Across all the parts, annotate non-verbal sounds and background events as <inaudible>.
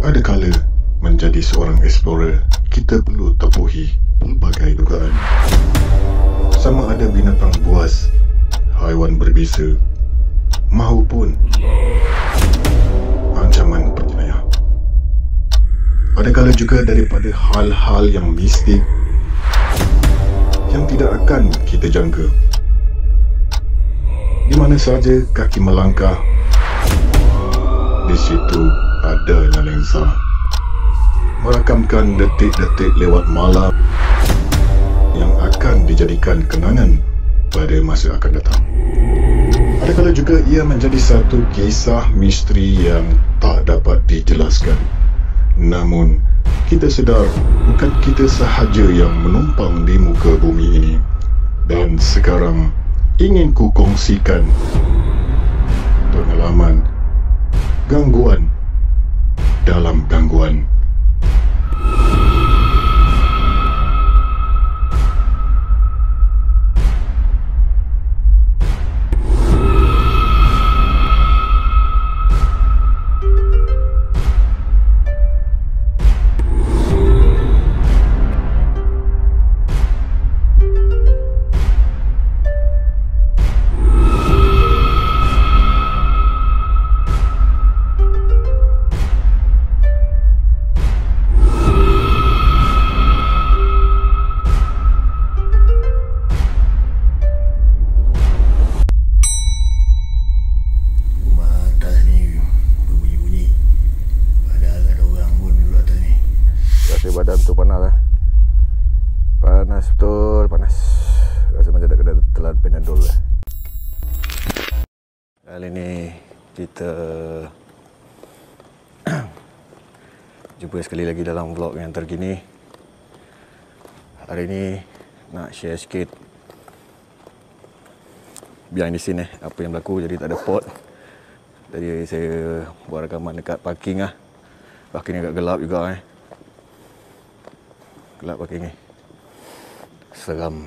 Ada Adakala menjadi seorang explorer, kita perlu tepuhi pelbagai dugaan. Sama ada binatang buas, haiwan berbisa, maupun ancaman perjenayah. Adakala juga daripada hal-hal yang mistik yang tidak akan kita jangka. Di mana sahaja kaki melangkah, di situ ada nyalensa merakamkan detik-detik lewat malam yang akan dijadikan kenangan pada masa akan datang. Adakala juga ia menjadi satu kisah misteri yang tak dapat dijelaskan. Namun, kita sedar bukan kita sahaja yang menumpang di muka bumi ini. Dan sekarang, ingin ku kongsikan pengalaman gangguan dalam gangguan jumpa sekali lagi dalam vlog yang terkini Hari ni nak share sikit biang di sini apa yang berlaku jadi tak ada pot Jadi saya buat rekaman dekat parking lah Parking agak gelap juga eh Gelap parking ni eh. Seram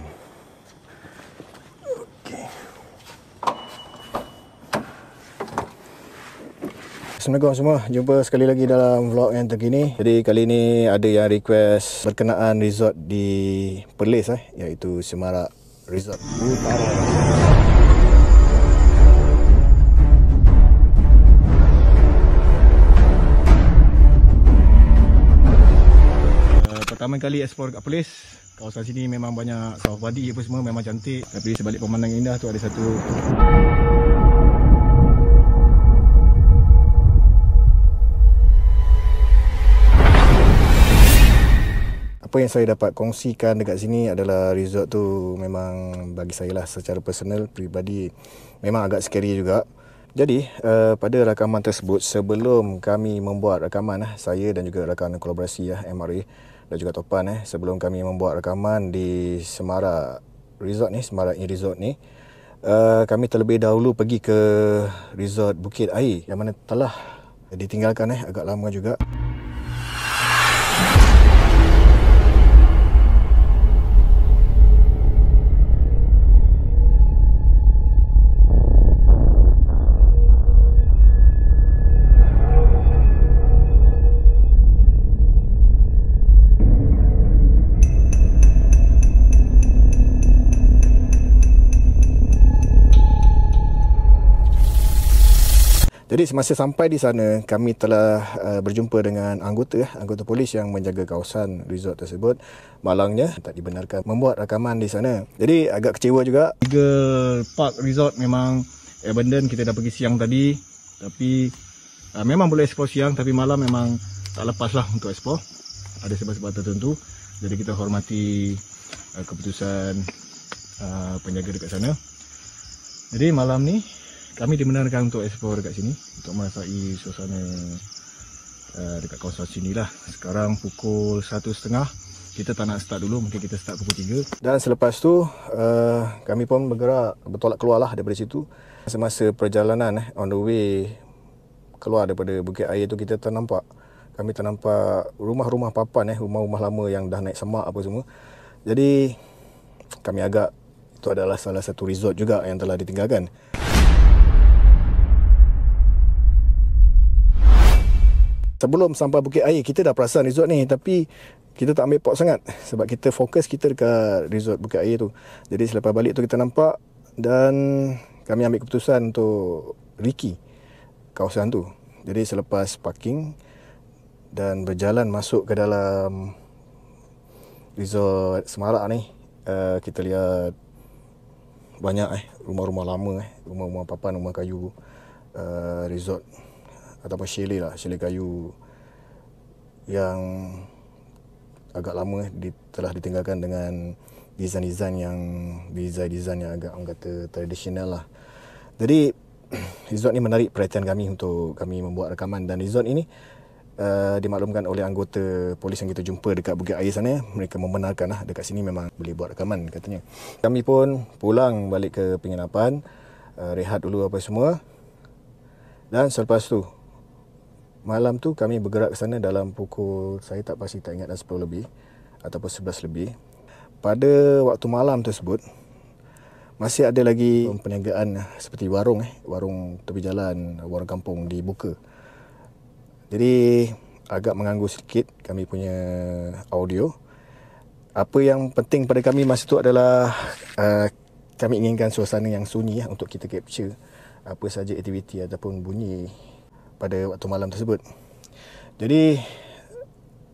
Assalamualaikum semua Jumpa sekali lagi dalam vlog yang terkini Jadi kali ni ada yang request Berkenaan resort di Perlis eh, Iaitu Semarak Resort Utara eh, Pertama kali explore kat Perlis Kawasan sini memang banyak sawah Body apa semua memang cantik Tapi sebalik pemandangan indah tu ada satu apa yang saya dapat kongsikan dekat sini adalah resort tu memang bagi saya lah secara personal pribadi, memang agak scary juga. Jadi uh, pada rakaman tersebut sebelum kami membuat rakaman lah, saya dan juga rakan kolaborasi ya eh, MRA dan juga Topan eh sebelum kami membuat rakaman di Semara Resort ni Semara Inn Resort ni Uh, kami terlebih dahulu pergi ke resort Bukit Air yang mana telah ditinggalkan eh agak lama juga. Jadi semasa sampai di sana, kami telah uh, berjumpa dengan anggota eh, anggota polis yang menjaga kawasan resort tersebut. Malangnya tak dibenarkan membuat rakaman di sana. Jadi agak kecewa juga. Tiga park resort memang abandoned. Kita dah pergi siang tadi. Tapi uh, memang boleh explore siang tapi malam memang tak lepaslah untuk explore. Ada sebab-sebab tertentu. Jadi kita hormati uh, keputusan uh, penjaga dekat sana. Jadi malam ni kami dimenangkan untuk explore dekat sini untuk merasai suasana uh, dekat kawasan sini lah sekarang pukul 1.30 kita tak nak start dulu mungkin kita start pukul 3 dan selepas tu uh, kami pun bergerak bertolak keluar lah daripada situ semasa perjalanan eh, on the way keluar daripada bukit air tu kita ternampak kami ternampak rumah-rumah papan eh rumah-rumah lama yang dah naik semak apa semua jadi kami agak itu adalah salah satu resort juga yang telah ditinggalkan sebelum sampai Bukit Air kita dah perasan resort ni tapi kita tak ambil pot sangat sebab kita fokus kita dekat resort Bukit Air tu. Jadi selepas balik tu kita nampak dan kami ambil keputusan untuk Ricky kawasan tu. Jadi selepas parking dan berjalan masuk ke dalam resort Semarak ni uh, kita lihat banyak eh rumah-rumah lama eh rumah-rumah papan rumah kayu uh, resort resort ataupun shale lah, shale kayu yang agak lama di, telah ditinggalkan dengan desain-desain yang desain-desain yang agak orang kata tradisional lah. Jadi <clears throat> resort ni menarik perhatian kami untuk kami membuat rekaman dan resort ini uh, dimaklumkan oleh anggota polis yang kita jumpa dekat Bukit Air sana mereka membenarkan lah dekat sini memang boleh buat rekaman katanya kami pun pulang balik ke penginapan uh, rehat dulu apa semua dan selepas tu malam tu kami bergerak ke sana dalam pukul saya tak pasti tak ingat dah 10 lebih ataupun 11 lebih. Pada waktu malam tersebut masih ada lagi perniagaan seperti warung eh, warung tepi jalan, warung kampung dibuka. Jadi agak mengganggu sedikit kami punya audio. Apa yang penting pada kami masa itu adalah uh, kami inginkan suasana yang sunyi ya untuk kita capture apa saja aktiviti ataupun bunyi pada waktu malam tersebut. Jadi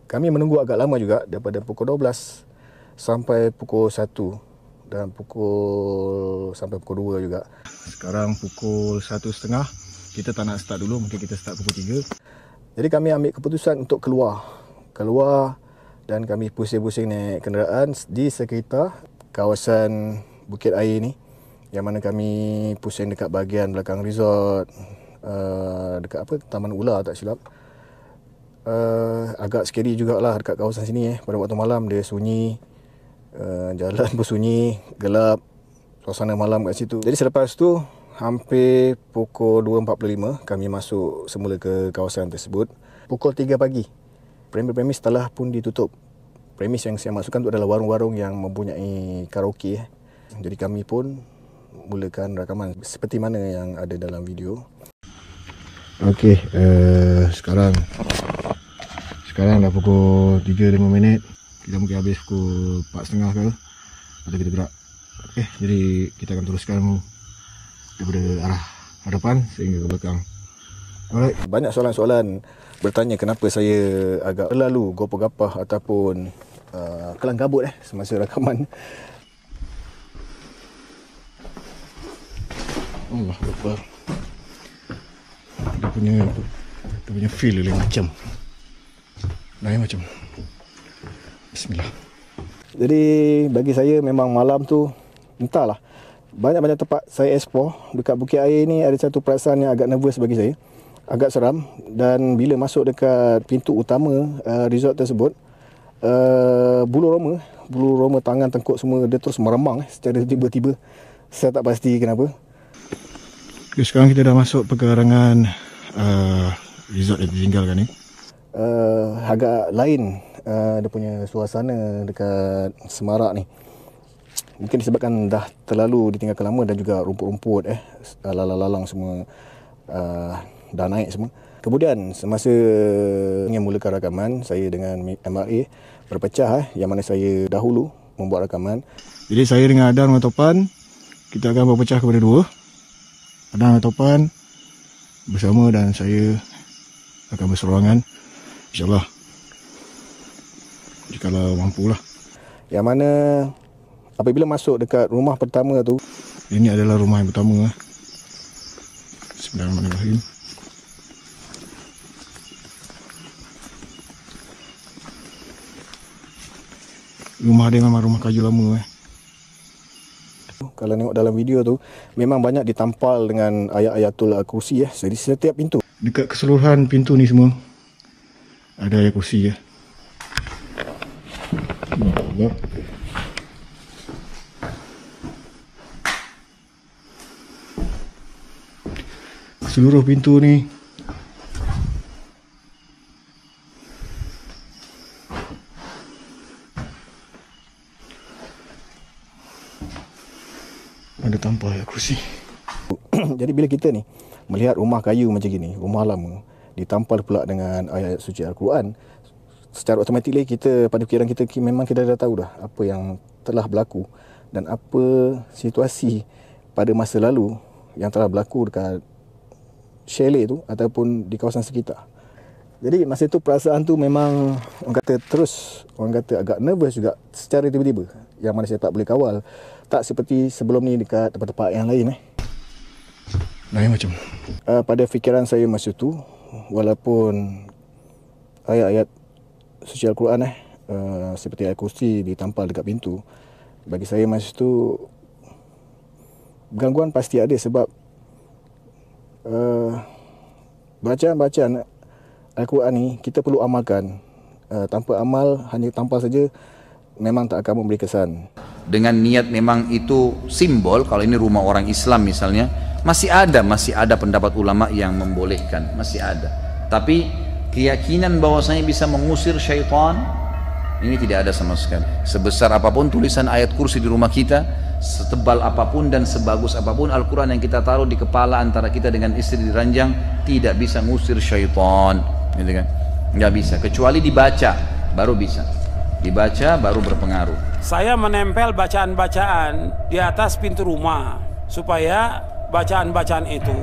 kami menunggu agak lama juga daripada pukul 12 sampai pukul 1 dan pukul sampai pukul 2 juga. Sekarang pukul 1.30. Kita tak nak start dulu, mungkin kita start pukul 3. Jadi kami ambil keputusan untuk keluar. Keluar dan kami pusing-pusing naik kenderaan di sekitar kawasan Bukit Air ni yang mana kami pusing dekat bahagian belakang resort Eh, dekat apa Taman Ular tak silap uh, agak scary jugalah dekat kawasan sini eh pada waktu malam dia sunyi uh, jalan pun <laughs> sunyi gelap suasana malam kat situ jadi selepas tu hampir pukul 2.45 kami masuk semula ke kawasan tersebut pukul 3 pagi premis-premis telah pun ditutup premis yang saya masukkan tu adalah warung-warung yang mempunyai karaoke eh. jadi kami pun mulakan rakaman seperti mana yang ada dalam video Ok uh, eh, Sekarang Sekarang dah pukul 3-5 minit Kita mungkin habis pukul 4.30 ke Lalu kita gerak Ok jadi kita akan teruskan Daripada arah hadapan Sehingga ke belakang Alright. Banyak soalan-soalan bertanya kenapa saya agak terlalu gopoh-gapah ataupun uh, kabut eh semasa rakaman. Allah Akbar dia punya dia punya feel dia macam lain macam bismillah jadi bagi saya memang malam tu entahlah banyak-banyak tempat saya explore dekat Bukit Air ni ada satu perasaan yang agak nervous bagi saya agak seram dan bila masuk dekat pintu utama uh, resort tersebut uh, bulu roma bulu roma tangan tengkuk semua dia terus meremang eh, secara tiba-tiba saya tak pasti kenapa Okay, sekarang kita dah masuk pekarangan uh, resort yang ditinggalkan ni. Uh, agak lain uh, dia punya suasana dekat Semarak ni. Mungkin disebabkan dah terlalu ditinggalkan lama dan juga rumput-rumput eh uh, lalang-lalang semua uh, dah naik semua. Kemudian semasa ingin mulakan rakaman saya dengan MRA berpecah eh yang mana saya dahulu membuat rakaman. Jadi saya dengan Adan dan Topan kita akan berpecah kepada dua. Adang Topan bersama dan saya akan berseruangan insyaAllah jikalau mampu lah yang mana apabila masuk dekat rumah pertama tu ini adalah rumah yang pertama lah Bismillahirrahmanirrahim rumah dia memang rumah kayu lama eh kalau tengok dalam video tu memang banyak ditampal dengan ayat-ayatul kursi ya. Jadi setiap pintu dekat keseluruhan pintu ni semua ada ayat kursi ya. Allah. Seluruh pintu ni kita ni melihat rumah kayu macam gini, rumah lama ditampal pula dengan ayat suci Al-Quran secara automatik kita pada fikiran kita memang kita dah tahu dah apa yang telah berlaku dan apa situasi pada masa lalu yang telah berlaku dekat Shelley tu ataupun di kawasan sekitar. Jadi masa itu perasaan tu memang orang kata terus orang kata agak nervous juga secara tiba-tiba yang mana saya tak boleh kawal tak seperti sebelum ni dekat tempat-tempat yang lain eh. Naim ya, macam mana? Uh, pada fikiran saya masa tu, walaupun ayat-ayat suci Al-Quran eh, uh, seperti ayat kursi ditampal dekat pintu, bagi saya masa tu, gangguan pasti ada sebab uh, bacaan-bacaan Al-Quran ni kita perlu amalkan. Uh, tanpa amal, hanya tampal saja, memang tak akan memberi kesan. Dengan niat memang itu simbol, kalau ini rumah orang Islam misalnya, masih ada masih ada pendapat ulama yang membolehkan masih ada tapi keyakinan bahwasanya bisa mengusir syaitan ini tidak ada sama sekali sebesar apapun tulisan ayat kursi di rumah kita setebal apapun dan sebagus apapun Al-Quran yang kita taruh di kepala antara kita dengan istri di ranjang tidak bisa ngusir syaitan gitu kan nggak bisa kecuali dibaca baru bisa dibaca baru berpengaruh saya menempel bacaan-bacaan di atas pintu rumah supaya bacaan-bacaan itu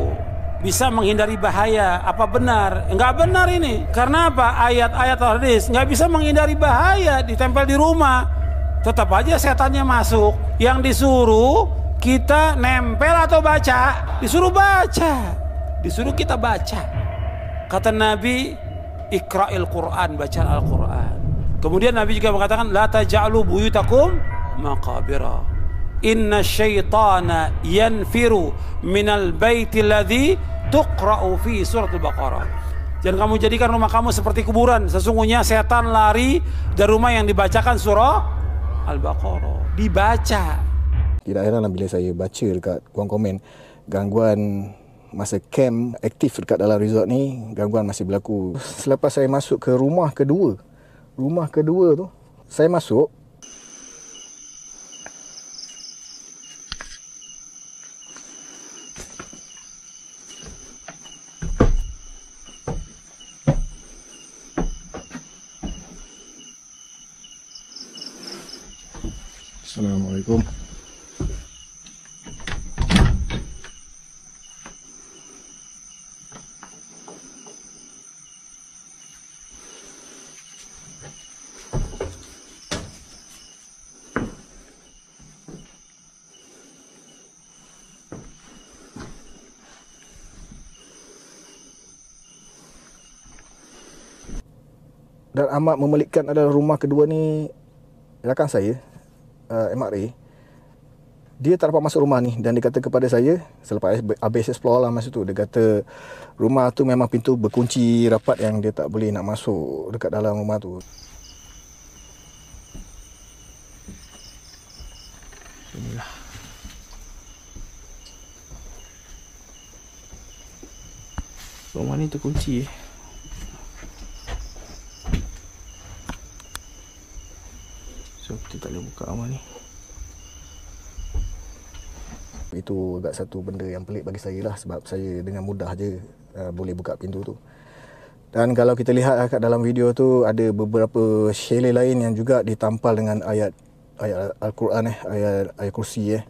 bisa menghindari bahaya apa benar nggak benar ini karena apa ayat-ayat hadis nggak bisa menghindari bahaya ditempel di rumah tetap aja setannya masuk yang disuruh kita nempel atau baca disuruh baca disuruh kita baca kata Nabi ikra'il Quran baca Al-Quran kemudian Nabi juga mengatakan la taj'alu buyutakum maqabira إن الشيطان ينفر من البيت الذي تقرأ في سورة البقرة Jangan kamu jadikan rumah kamu seperti kuburan. Sesungguhnya setan lari dari rumah yang dibacakan surah Al-Baqarah. Dibaca. Tidak heranlah bila saya baca dekat ruang komen gangguan masa camp aktif dekat dalam resort ni, gangguan masih berlaku. Selepas saya masuk ke rumah kedua, rumah kedua tu, saya masuk, Assalamualaikum. Dan amat memelikkan adalah rumah kedua ni belakang saya uh, MRA dia tak dapat masuk rumah ni dan dia kata kepada saya selepas habis explore lah masa tu dia kata rumah tu memang pintu berkunci rapat yang dia tak boleh nak masuk dekat dalam rumah tu inilah rumah ni terkunci eh kita tak boleh buka amal ni itu agak satu benda yang pelik bagi saya lah sebab saya dengan mudah je uh, boleh buka pintu tu dan kalau kita lihat lah kat dalam video tu ada beberapa shelly lain yang juga ditampal dengan ayat ayat Al-Quran eh ayat ayat kursi eh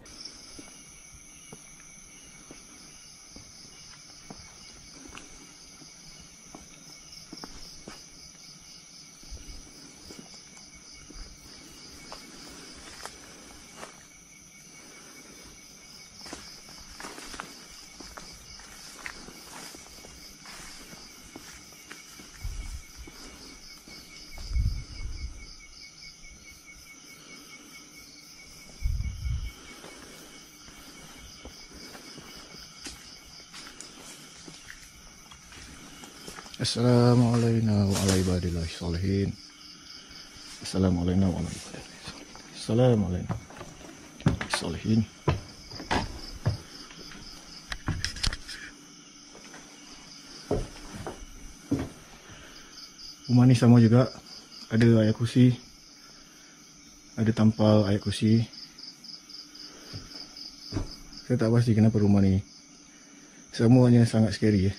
Assalamualaikum warahmatullahi wabarakatuh. Assalamualaikum warahmatullahi wabarakatuh. Assalamualaikum. Salihin. Rumah ni sama juga. Ada ayat kursi. Ada tampal ayat kursi. Saya tak pasti kenapa rumah ni. Semuanya sangat scary eh.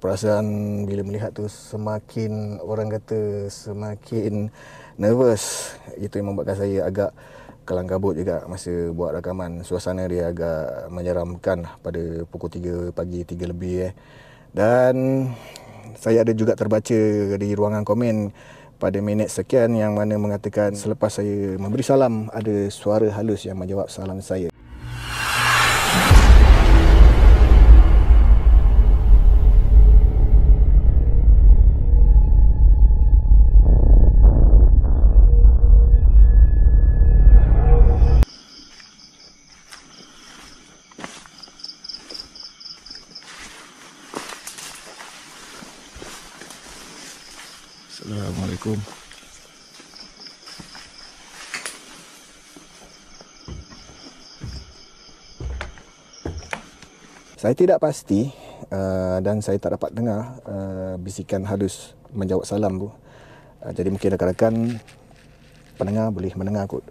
perasaan bila melihat tu semakin orang kata semakin nervous itu yang membuatkan saya agak kelang kabut juga masa buat rakaman suasana dia agak menyeramkan pada pukul 3 pagi 3 lebih eh dan saya ada juga terbaca di ruangan komen pada minit sekian yang mana mengatakan selepas saya memberi salam ada suara halus yang menjawab salam saya Saya tidak pasti uh, dan saya tak dapat dengar uh, bisikan halus menjawab salam tu. Uh, eh, jadi mungkin rakan-rakan pendengar boleh mendengar kot.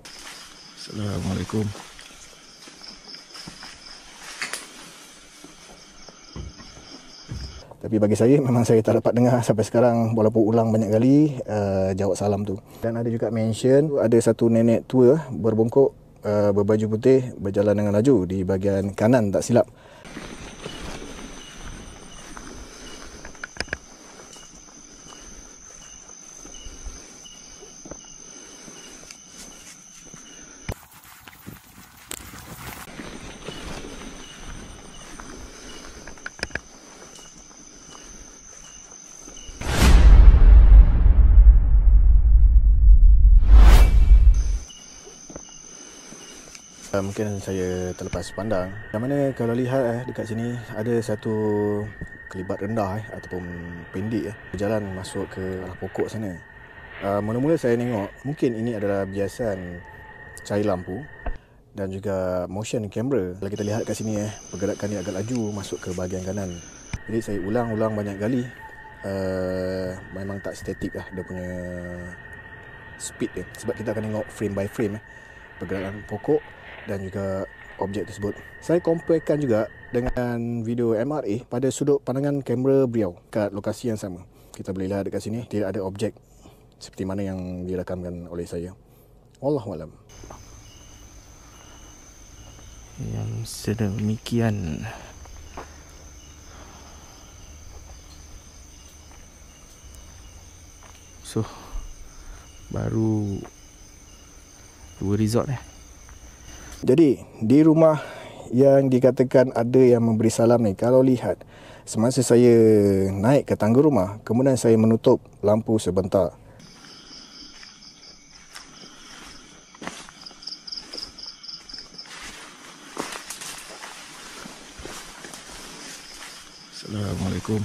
Assalamualaikum. Tapi bagi saya memang saya tak dapat dengar sampai sekarang walaupun ulang banyak kali uh, jawab salam tu. Dan ada juga mention ada satu nenek tua berbongkok uh, berbaju putih berjalan dengan laju di bahagian kanan tak silap. mungkin saya terlepas pandang. Yang mana kalau lihat eh dekat sini ada satu kelibat rendah eh ataupun pendek eh berjalan masuk ke arah pokok sana. Uh, mula-mula saya tengok mungkin ini adalah biasan cahaya lampu dan juga motion camera. Kalau kita lihat kat sini eh pergerakan dia agak laju masuk ke bahagian kanan. Jadi saya ulang-ulang banyak kali uh, memang tak statik lah dia punya speed dia sebab kita akan tengok frame by frame eh pergerakan pokok dan juga objek tersebut. Saya comparekan juga dengan video MRA pada sudut pandangan kamera beliau kat lokasi yang sama. Kita boleh lihat dekat sini tidak ada objek seperti mana yang direkamkan oleh saya. Wallahu alam. Yang sedemikian So baru dua resort eh. Jadi di rumah yang dikatakan ada yang memberi salam ni kalau lihat semasa saya naik ke tangga rumah kemudian saya menutup lampu sebentar. Assalamualaikum.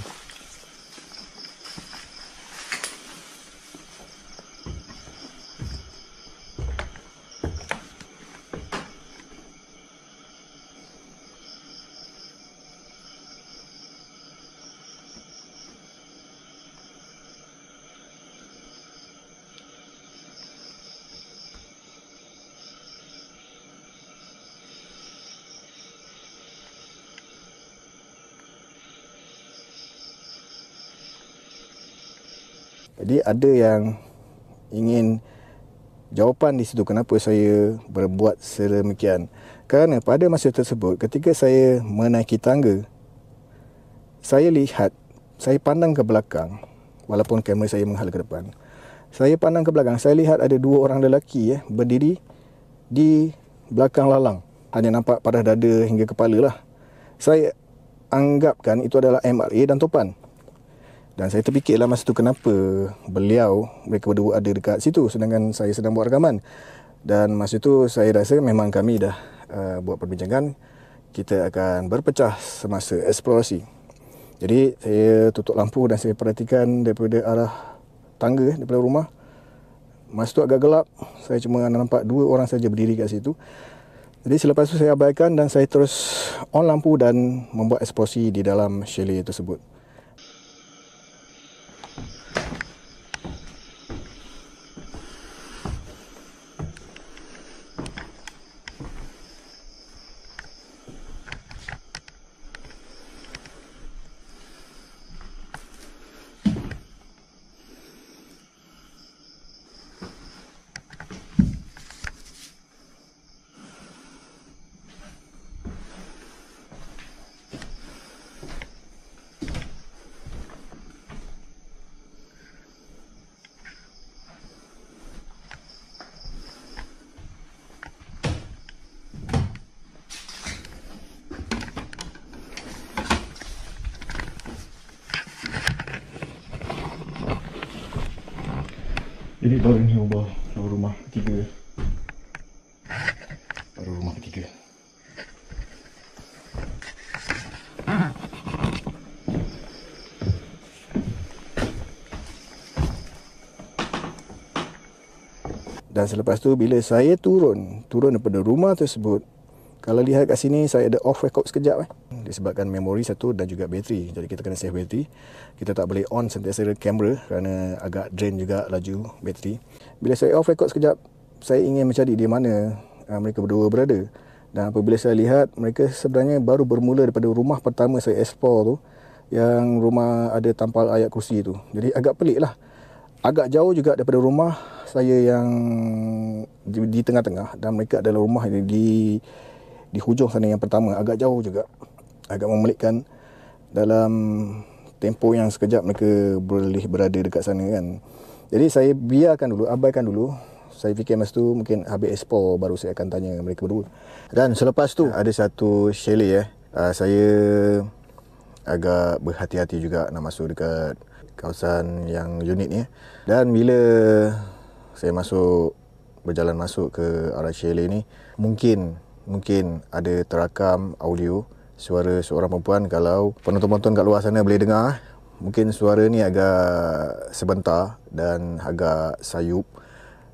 Jadi ada yang ingin jawapan di situ kenapa saya berbuat sedemikian. Kerana pada masa tersebut ketika saya menaiki tangga saya lihat saya pandang ke belakang walaupun kamera saya menghala ke depan. Saya pandang ke belakang saya lihat ada dua orang lelaki ya berdiri di belakang lalang hanya nampak pada dada hingga kepala lah. Saya anggapkan itu adalah MRA dan topan. Dan saya terfikirlah masa tu kenapa beliau mereka berdua ada dekat situ sedangkan saya sedang buat rakaman. Dan masa tu saya rasa memang kami dah uh, buat perbincangan kita akan berpecah semasa eksplorasi. Jadi saya tutup lampu dan saya perhatikan daripada arah tangga daripada rumah. Masa tu agak gelap, saya cuma nampak dua orang saja berdiri kat situ. Jadi selepas itu saya abaikan dan saya terus on lampu dan membuat eksplosi di dalam shelly tersebut. baru rumah ketiga baru rumah ketiga dan selepas tu bila saya turun turun daripada rumah tersebut kalau lihat kat sini saya ada off record sekejap eh disebabkan memori satu dan juga bateri. Jadi kita kena save bateri. Kita tak boleh on sentiasa kamera kerana agak drain juga laju bateri. Bila saya off record sekejap, saya ingin mencari di mana uh, mereka berdua berada. Dan apabila saya lihat, mereka sebenarnya baru bermula daripada rumah pertama saya explore tu yang rumah ada tampal ayat kursi tu. Jadi agak pelik lah. Agak jauh juga daripada rumah saya yang di, di tengah-tengah dan mereka adalah rumah di di hujung sana yang pertama agak jauh juga agak memelikkan dalam tempo yang sekejap mereka boleh berada dekat sana kan. Jadi saya biarkan dulu, abaikan dulu. Saya fikir masa tu mungkin habis ekspor baru saya akan tanya mereka berdua. Dan selepas tu ya. ada satu Shelley eh. Uh, saya agak berhati-hati juga nak masuk dekat kawasan yang unit ni. Eh. Dan bila saya masuk berjalan masuk ke arah Shelley ni, mungkin mungkin ada terakam audio suara seorang perempuan kalau penonton-penonton kat luar sana boleh dengar eh. mungkin suara ni agak sebentar dan agak sayup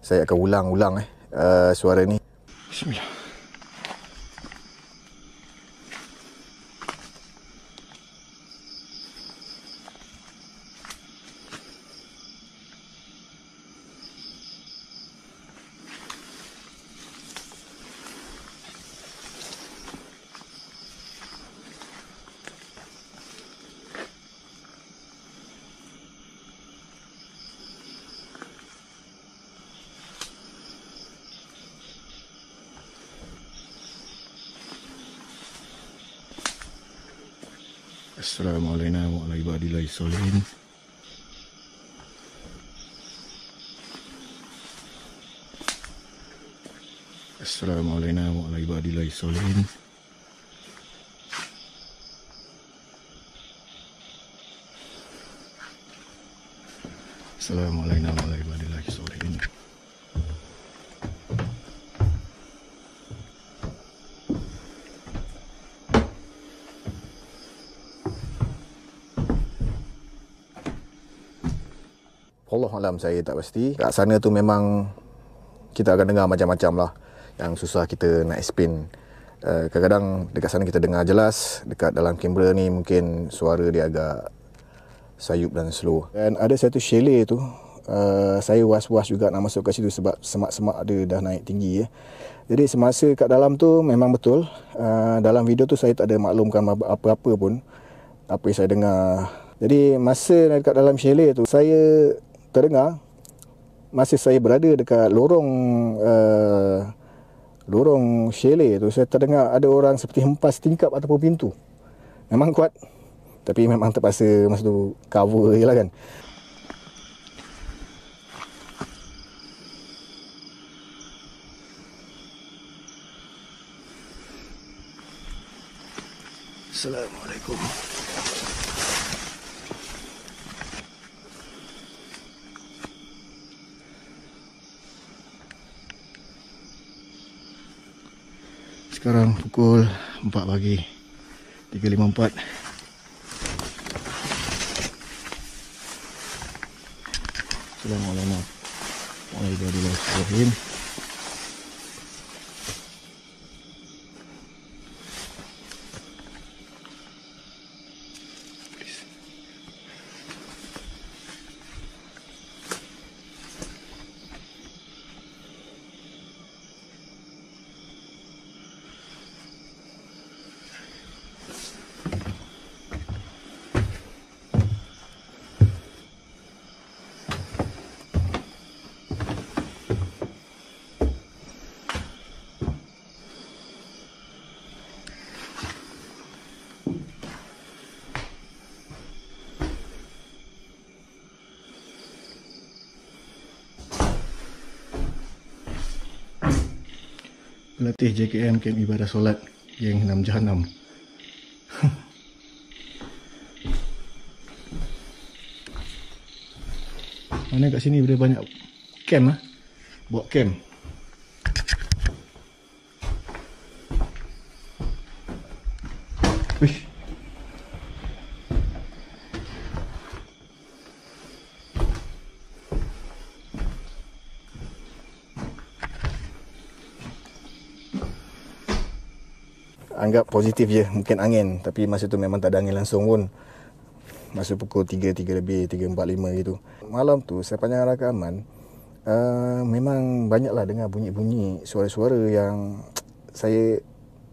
saya akan ulang-ulang eh uh, suara ni bismillah zu leben. Assalamualaikum warahmatullahi wabarakatuh. Assalamualaikum warahmatullahi wabarakatuh. malam saya tak pasti. Kat sana tu memang kita akan dengar macam-macam lah yang susah kita nak explain. Eh, kadang-kadang dekat sana kita dengar jelas, dekat dalam kamera ni mungkin suara dia agak sayup dan slow. Dan ada satu chalet tu, uh, saya was-was juga nak masuk ke situ sebab semak-semak dia dah naik tinggi. Ya. Jadi semasa kat dalam tu memang betul, uh, dalam video tu saya tak ada maklumkan apa-apa pun apa yang saya dengar. Jadi masa dekat dalam chalet tu, saya terdengar masih saya berada dekat lorong uh, lorong Shele tu saya terdengar ada orang seperti hempas tingkap ataupun pintu. Memang kuat tapi memang terpaksa masa tu cover je lah kan. Assalamualaikum. sekarang pukul 4 pagi 3.54 Assalamualaikum warahmatullahi wabarakatuh latih JKM camp ibadah solat yang enam jahanam <laughs> mana kat sini boleh banyak camp lah buat camp anggap positif je mungkin angin tapi masa tu memang tak ada angin langsung pun masa pukul 3 3 lebih 3 4 5 gitu malam tu saya panjang rakaman uh, memang banyaklah dengar bunyi-bunyi suara-suara yang saya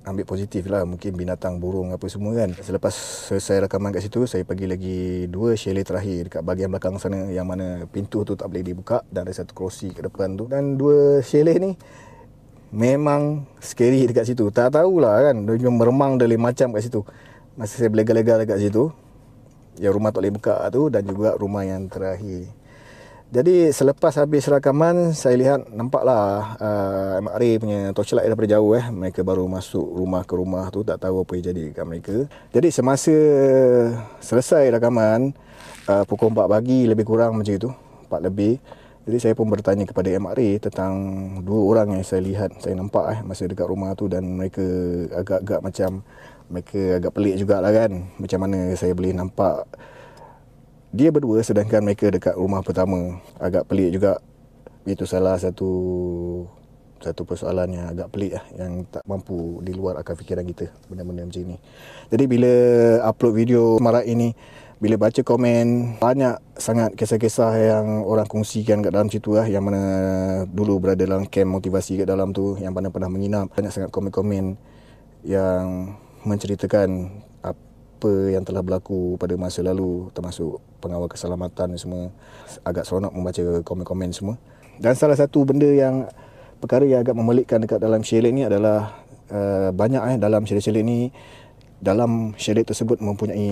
ambil positif lah mungkin binatang burung apa semua kan selepas selesai rakaman kat situ saya pergi lagi dua chalet terakhir dekat bahagian belakang sana yang mana pintu tu tak boleh dibuka dan ada satu kerusi ke depan tu dan dua chalet ni Memang scary dekat situ. Tak tahulah kan. Dia cuma meremang dari macam kat situ. Masa saya berlegar-legar dekat situ. Yang rumah tak boleh buka tu. Dan juga rumah yang terakhir. Jadi selepas habis rakaman. Saya lihat nampaklah. Uh, Mak Ray punya torchlight daripada jauh eh. Mereka baru masuk rumah ke rumah tu. Tak tahu apa yang jadi dekat mereka. Jadi semasa selesai rakaman. Uh, pukul 4 pagi lebih kurang macam itu. 4 lebih. Jadi saya pun bertanya kepada MRA tentang dua orang yang saya lihat, saya nampak eh, masa dekat rumah tu dan mereka agak-agak macam mereka agak pelik juga lah kan. Macam mana saya boleh nampak dia berdua sedangkan mereka dekat rumah pertama. Agak pelik juga. Itu salah satu satu persoalan yang agak pelik lah yang tak mampu di luar akal fikiran kita benda-benda macam ni. Jadi bila upload video marak ini, bila baca komen banyak sangat kisah-kisah yang orang kongsikan kat dalam situ lah yang mana dulu berada dalam camp motivasi kat dalam tu yang mana pernah menginap banyak sangat komen-komen yang menceritakan apa yang telah berlaku pada masa lalu termasuk pengawal keselamatan semua agak seronok membaca komen-komen semua dan salah satu benda yang perkara yang agak memelikkan dekat dalam Shelik ni adalah uh, banyak eh dalam Shelik-Shelik ni dalam syarat tersebut mempunyai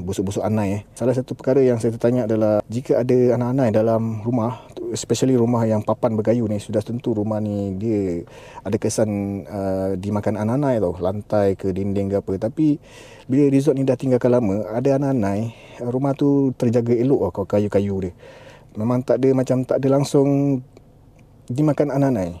busuk-busuk anai. Eh. Salah satu perkara yang saya tertanya adalah jika ada anak-anak dalam rumah, especially rumah yang papan bergayu ni, sudah tentu rumah ni dia ada kesan uh, dimakan anak-anak tau, lantai ke dinding ke apa. Tapi bila resort ni dah tinggalkan lama, ada anak-anak, uh, rumah tu terjaga elok lah kayu-kayu dia. Memang tak ada macam tak ada langsung dimakan anak-anak.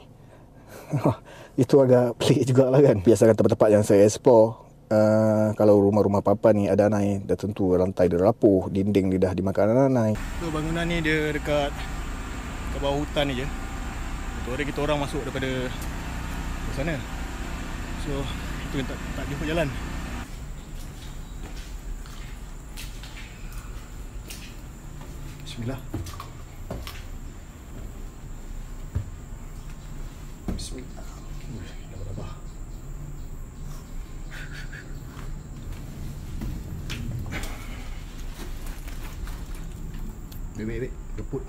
<laughs> Itu agak pelik jugalah kan. Biasakan tempat-tempat yang saya explore, Uh, kalau rumah-rumah papan ni ada anai dah tentu lantai dia rapuh dinding dia dah dimakan anai so, bangunan ni dia dekat ke bawah hutan ni je tu hari kita orang masuk daripada ke sana so itu yang tak, tak jumpa jalan Bismillah Bismillah Wait, wait, wait. Geput.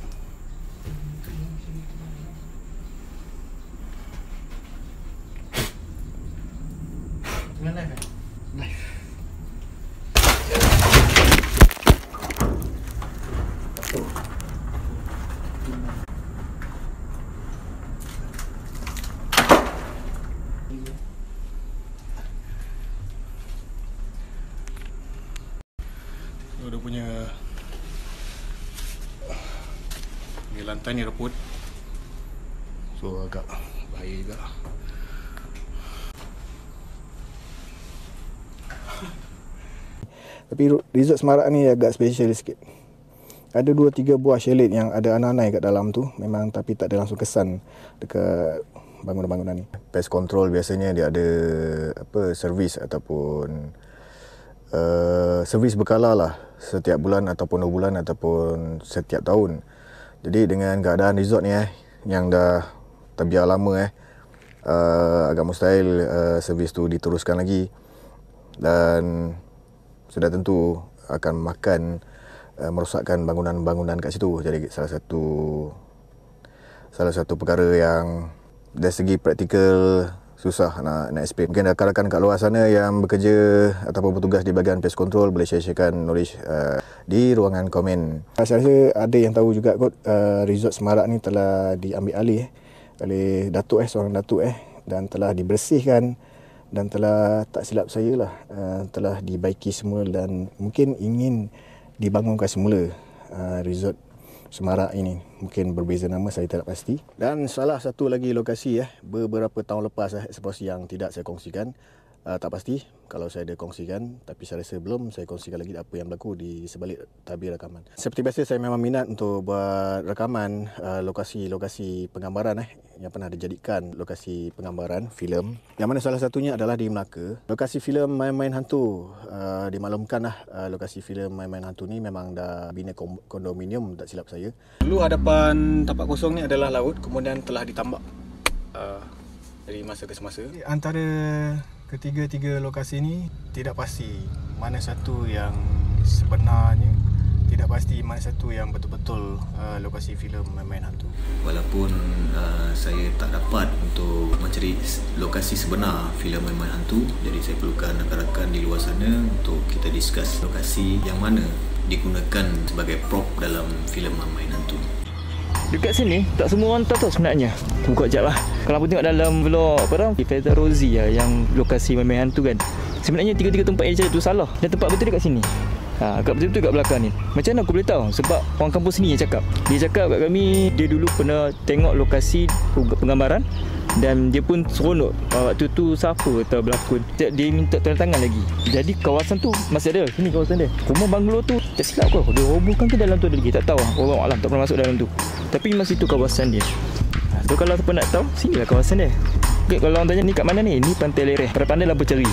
Tengah live tanya reput So agak bahaya juga Tapi resort Semarak ni agak special sikit Ada dua tiga buah chalet yang ada ananai kat dalam tu Memang tapi tak ada langsung kesan Dekat bangunan-bangunan ni Pest control biasanya dia ada apa servis ataupun uh, eh, servis berkala lah setiap bulan ataupun dua bulan ataupun setiap tahun jadi dengan keadaan resort ni eh yang dah terbiar lama eh uh, agak mustahil uh, servis tu diteruskan lagi dan sudah tentu akan makan uh, merosakkan bangunan-bangunan kat situ. Jadi salah satu salah satu perkara yang dari segi praktikal susah nak, nak explain. Mungkin rakan-rakan kat luar sana yang bekerja ataupun bertugas di bahagian pest control boleh share-sharekan knowledge uh, di ruangan komen. Saya rasa ada yang tahu juga kot uh, resort Semarak ni telah diambil alih eh, oleh Datuk eh, seorang Datuk eh dan telah dibersihkan dan telah tak silap saya lah uh, telah dibaiki semua dan mungkin ingin dibangunkan semula uh, resort Semarak ini mungkin berbeza nama saya tak pasti dan salah satu lagi lokasi ya beberapa tahun lepas eh yang tidak saya kongsikan uh, tak pasti kalau saya ada kongsikan tapi saya rasa belum saya kongsikan lagi apa yang berlaku di sebalik tabir rakaman. Seperti biasa saya memang minat untuk buat rakaman uh, lokasi-lokasi penggambaran eh yang pernah dijadikan lokasi penggambaran filem. Yang mana salah satunya adalah di Melaka. Lokasi filem main-main hantu uh, dimaklumkan lah uh, lokasi filem main-main hantu ni memang dah bina kondominium tak silap saya. Dulu hadapan tapak kosong ni adalah laut kemudian telah ditambak uh, dari masa ke semasa. Antara ketiga-tiga lokasi ni tidak pasti mana satu yang sebenarnya tidak pasti mana satu yang betul-betul uh, lokasi filem main hantu. Walaupun uh, saya tak dapat untuk mencari lokasi sebenar filem main hantu, jadi saya perlukan rakan-rakan di luar sana untuk kita discuss lokasi yang mana digunakan sebagai prop dalam filem main-main hantu. Dekat sini tak semua orang tahu sebenarnya. Buka jap lah. Kalau aku tengok dalam vlog apa tau, Feather Rosie lah yang lokasi main-main hantu kan. Sebenarnya tiga-tiga tempat yang dia cari tu salah. Dan tempat betul dekat sini. Ha, kat betul tu, kat belakang ni. Macam mana aku boleh tahu? Sebab orang kampung sini yang cakap. Dia cakap kat kami, dia dulu pernah tengok lokasi penggambaran dan dia pun seronok ah, waktu tu siapa tahu berlakon dia, dia minta tanda tangan lagi jadi kawasan tu masih ada sini kawasan dia rumah banglo tu tak silap kau dia robohkan ke dalam tu ada lagi tak tahu orang alam tak pernah masuk dalam tu tapi masih tu kawasan dia ha, so kalau siapa nak tahu sinilah kawasan dia okay, kalau orang tanya ni kat mana ni ni pantai lereh pada pandai lampu ceri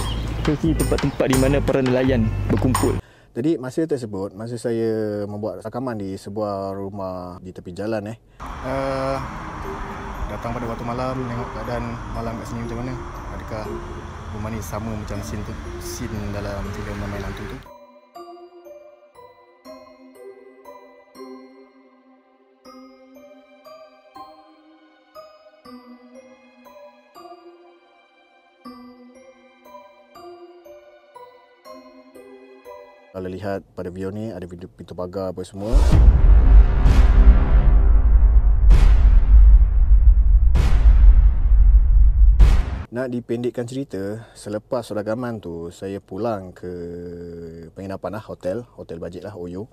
tu sini tempat-tempat di mana para nelayan berkumpul jadi masa tersebut, masa saya membuat rakaman di sebuah rumah di tepi jalan eh. Uh, datang pada waktu malam, tengok keadaan malam kat sini macam mana. Adakah rumah ni sama macam scene tu, scene dalam filem main hantu tu. tu? kalau lihat pada video ni ada video pintu pagar apa semua. Nak dipendekkan cerita, selepas seragaman tu saya pulang ke penginapan lah, hotel, hotel bajet lah, OYO.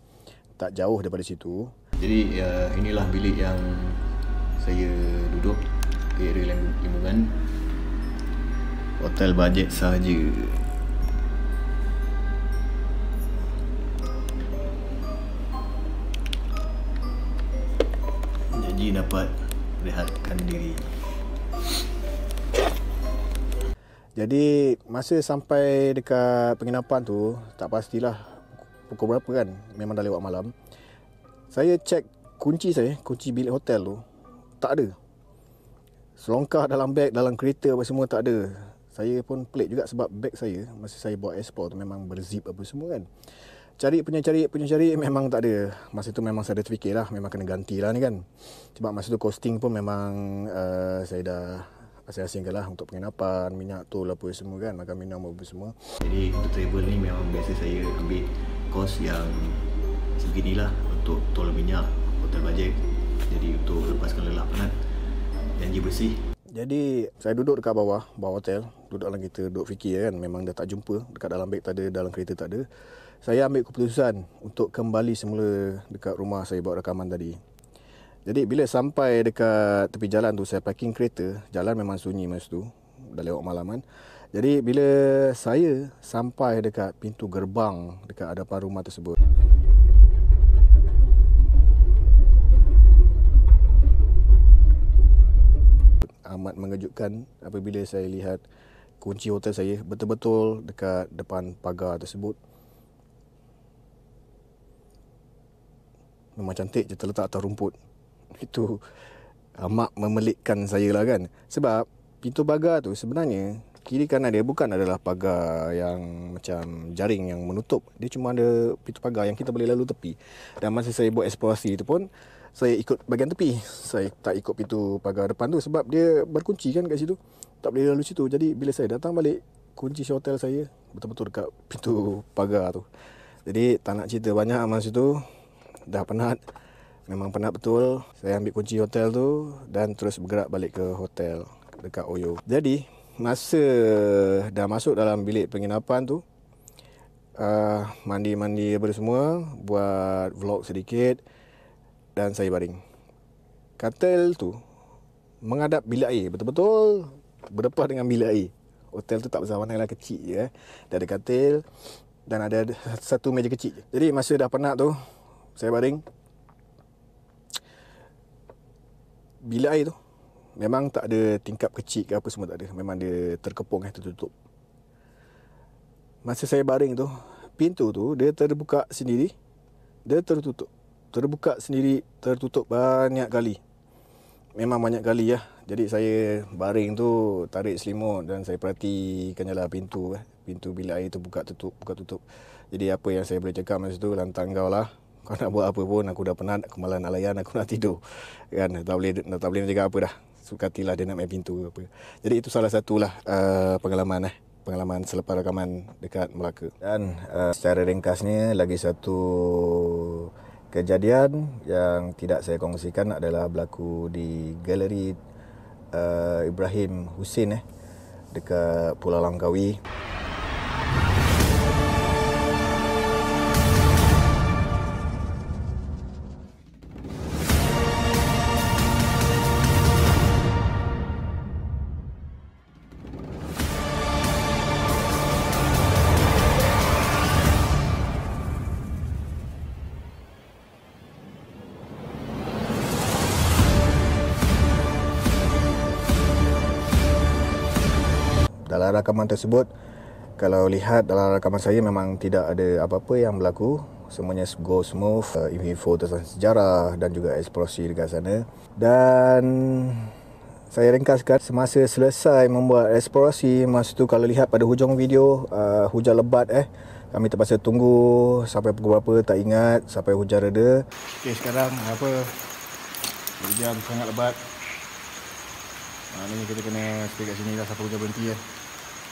Tak jauh daripada situ. Jadi uh, inilah bilik yang saya duduk di area lingkungan. Hotel bajet sahaja. Haji dapat rehatkan diri. Jadi masa sampai dekat penginapan tu tak pastilah pukul berapa kan memang dah lewat malam. Saya cek kunci saya, kunci bilik hotel tu tak ada. Selongkah dalam beg, dalam kereta apa semua tak ada. Saya pun pelik juga sebab beg saya masa saya buat ekspor tu memang berzip apa semua kan. Cari punya cari punya cari memang tak ada. Masa tu memang saya dah terfikir lah. Memang kena ganti lah ni kan. Sebab masa tu costing pun memang uh, saya dah asing-asingkan lah untuk penginapan, minyak tu lah apa semua kan. Makan minum apa semua. Jadi untuk travel ni memang biasa saya ambil kos yang segini lah untuk tol minyak, hotel bajet. Jadi untuk lepaskan lelah penat, janji bersih. Jadi saya duduk dekat bawah, bawah hotel. Duduk dalam kereta, duduk fikir kan. Memang dah tak jumpa. Dekat dalam beg tak ada, dalam kereta tak ada saya ambil keputusan untuk kembali semula dekat rumah saya buat rakaman tadi. Jadi bila sampai dekat tepi jalan tu saya parking kereta, jalan memang sunyi masa tu, dah lewat malaman. Jadi bila saya sampai dekat pintu gerbang dekat hadapan rumah tersebut. Amat mengejutkan apabila saya lihat kunci hotel saya betul-betul dekat depan pagar tersebut. Memang cantik je terletak atas rumput. Itu amat ah, mak saya lah kan. Sebab pintu pagar tu sebenarnya kiri kanan dia bukan adalah pagar yang macam jaring yang menutup. Dia cuma ada pintu pagar yang kita boleh lalu tepi. Dan masa saya buat eksplorasi itu pun, saya ikut bagian tepi. Saya tak ikut pintu pagar depan tu sebab dia berkunci kan kat situ. Tak boleh lalu situ. Jadi bila saya datang balik, kunci hotel saya betul-betul dekat pintu pagar tu. Jadi tak nak cerita banyak masa tu dah penat memang penat betul saya ambil kunci hotel tu dan terus bergerak balik ke hotel dekat Oyo jadi masa dah masuk dalam bilik penginapan tu uh, mandi-mandi apa semua buat vlog sedikit dan saya baring katil tu mengadap bilik air betul-betul berdepan dengan bilik air hotel tu tak besar mana kecil je eh. dia ada katil dan ada satu meja kecil jadi masa dah penat tu saya baring Bila air tu Memang tak ada tingkap kecil ke apa semua tak ada Memang dia terkepung eh, tertutup Masa saya baring tu Pintu tu dia terbuka sendiri Dia tertutup Terbuka sendiri tertutup banyak kali Memang banyak kali ya. Jadi saya baring tu tarik selimut dan saya perhatikan jelah pintu eh. Pintu bilik air tu buka tutup, buka tutup. Jadi apa yang saya boleh cakap masa tu lantang kau lah kau nak buat apa pun aku dah penat aku malas nak layan aku nak tidur kan tak boleh tak, tak boleh jaga apa dah sukatilah dia nak main pintu ke apa jadi itu salah satulah uh, pengalaman eh pengalaman selepas rakaman dekat Melaka dan uh, secara ringkasnya lagi satu kejadian yang tidak saya kongsikan adalah berlaku di galeri uh, Ibrahim Hussein eh dekat Pulau Langkawi. dalam rakaman tersebut kalau lihat dalam rakaman saya memang tidak ada apa-apa yang berlaku semuanya go smooth uh, info tentang sejarah dan juga eksplosi dekat sana dan saya ringkaskan semasa selesai membuat eksplorasi masa tu kalau lihat pada hujung video uh, hujan lebat eh kami terpaksa tunggu sampai pukul berapa tak ingat sampai hujan reda Okey sekarang apa hujan sangat lebat maknanya kita kena stay kat sini lah sampai hujan berhenti eh ya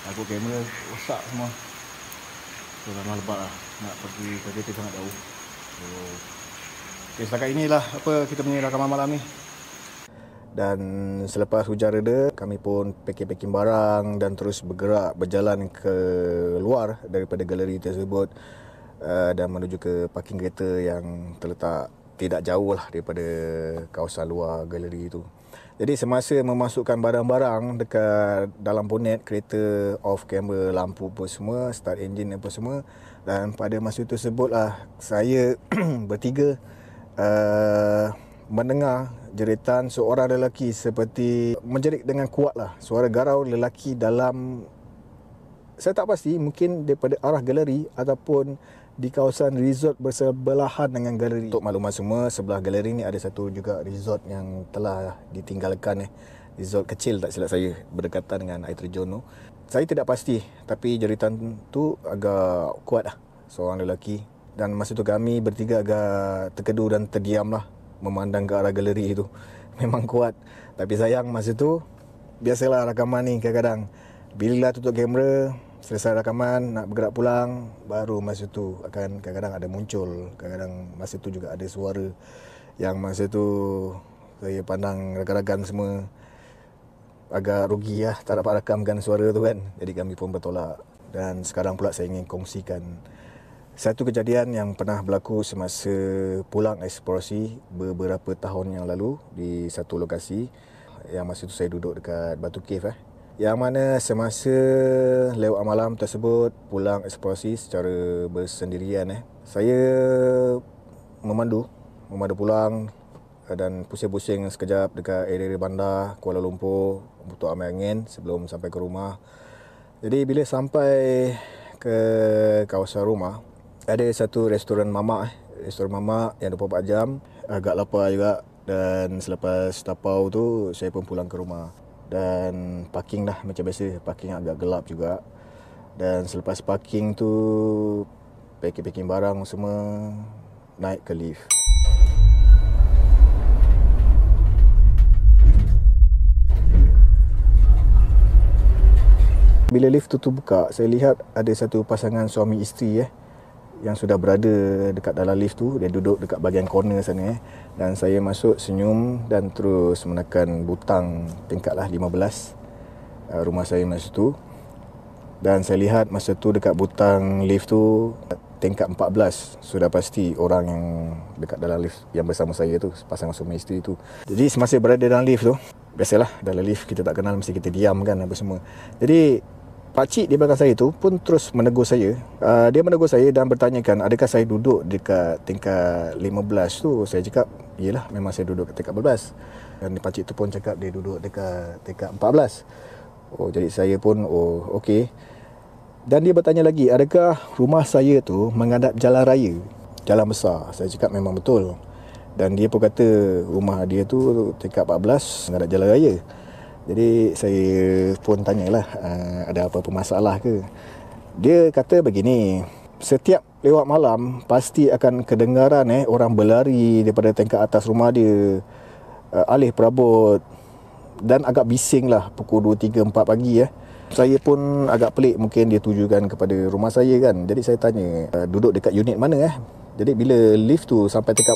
aku kamera rosak semua so dah lebat lah nak pergi kerja tu sangat jauh so ok setakat inilah apa kita punya rakaman malam ni dan selepas hujan reda kami pun packing-packing barang dan terus bergerak berjalan ke luar daripada galeri tersebut eh, dan menuju ke parking kereta yang terletak tidak jauh lah daripada kawasan luar galeri itu. Jadi semasa memasukkan barang-barang dekat dalam bonet kereta off camera lampu apa semua start engine apa semua dan pada masa itu sebutlah saya <clears throat> bertiga uh, mendengar jeritan seorang lelaki seperti menjerit dengan kuat lah suara garau lelaki dalam saya tak pasti mungkin daripada arah galeri ataupun di kawasan resort bersebelahan dengan galeri. Untuk maklumat semua, sebelah galeri ni ada satu juga resort yang telah ditinggalkan eh. Resort kecil tak silap saya berdekatan dengan air terjun tu. Saya tidak pasti tapi jeritan tu agak kuat lah seorang lelaki. Dan masa tu kami bertiga agak terkedu dan terdiam lah memandang ke arah galeri itu. <laughs> Memang kuat. Tapi sayang masa tu biasalah rakaman ni kadang-kadang. Bila tutup kamera, selesai rakaman nak bergerak pulang baru masa tu akan kadang-kadang ada muncul kadang-kadang masa tu juga ada suara yang masa tu saya pandang rakan-rakan semua agak rugi lah tak dapat rakamkan suara tu kan jadi kami pun bertolak dan sekarang pula saya ingin kongsikan satu kejadian yang pernah berlaku semasa pulang eksplorasi beberapa tahun yang lalu di satu lokasi yang masa itu saya duduk dekat Batu Cave eh. Yang mana semasa lewat malam tersebut pulang eksplorasi secara bersendirian eh. Saya memandu, memandu pulang eh, dan pusing-pusing sekejap dekat area bandar Kuala Lumpur untuk ambil angin sebelum sampai ke rumah. Jadi bila sampai ke kawasan rumah, ada satu restoran mama eh. Restoran mama yang 24 jam, agak lapar juga dan selepas tapau tu saya pun pulang ke rumah dan parking lah macam biasa parking agak gelap juga dan selepas parking tu packing-packing barang semua naik ke lift Bila lift tu, tu buka, saya lihat ada satu pasangan suami isteri eh yang sudah berada dekat dalam lift tu dia duduk dekat bahagian corner sana eh dan saya masuk senyum dan terus menekan butang tingkat lah 15 uh, rumah saya masa tu dan saya lihat masa tu dekat butang lift tu tingkat 14 sudah pasti orang yang dekat dalam lift yang bersama saya tu pasangan suami isteri tu jadi semasa berada dalam lift tu biasalah dalam lift kita tak kenal mesti kita diam kan apa semua jadi pakcik di belakang saya tu pun terus menegur saya. Uh, dia menegur saya dan bertanyakan adakah saya duduk dekat tingkat 15 tu. Saya cakap, iyalah memang saya duduk dekat tingkat 15. Dan pakcik tu pun cakap dia duduk dekat tingkat 14. Oh, jadi saya pun, oh, okey. Dan dia bertanya lagi, adakah rumah saya tu menghadap jalan raya? Jalan besar. Saya cakap memang betul. Dan dia pun kata rumah dia tu tingkat 14 menghadap jalan raya. Jadi saya pun tanyalah eh, ada apa-apa masalah ke. Dia kata begini, setiap lewat malam pasti akan kedengaran eh orang berlari daripada tingkat atas rumah dia uh, alih perabot dan agak bising lah pukul 2, 3, 4 pagi eh. Saya pun agak pelik mungkin dia tujukan kepada rumah saya kan. Jadi saya tanya, uh, duduk dekat unit mana eh? Jadi bila lift tu sampai tingkat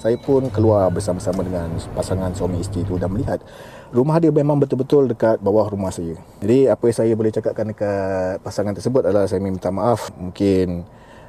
11, saya pun keluar bersama-sama dengan pasangan suami isteri tu dan melihat rumah dia memang betul-betul dekat bawah rumah saya. Jadi apa yang saya boleh cakapkan dekat pasangan tersebut adalah saya minta maaf mungkin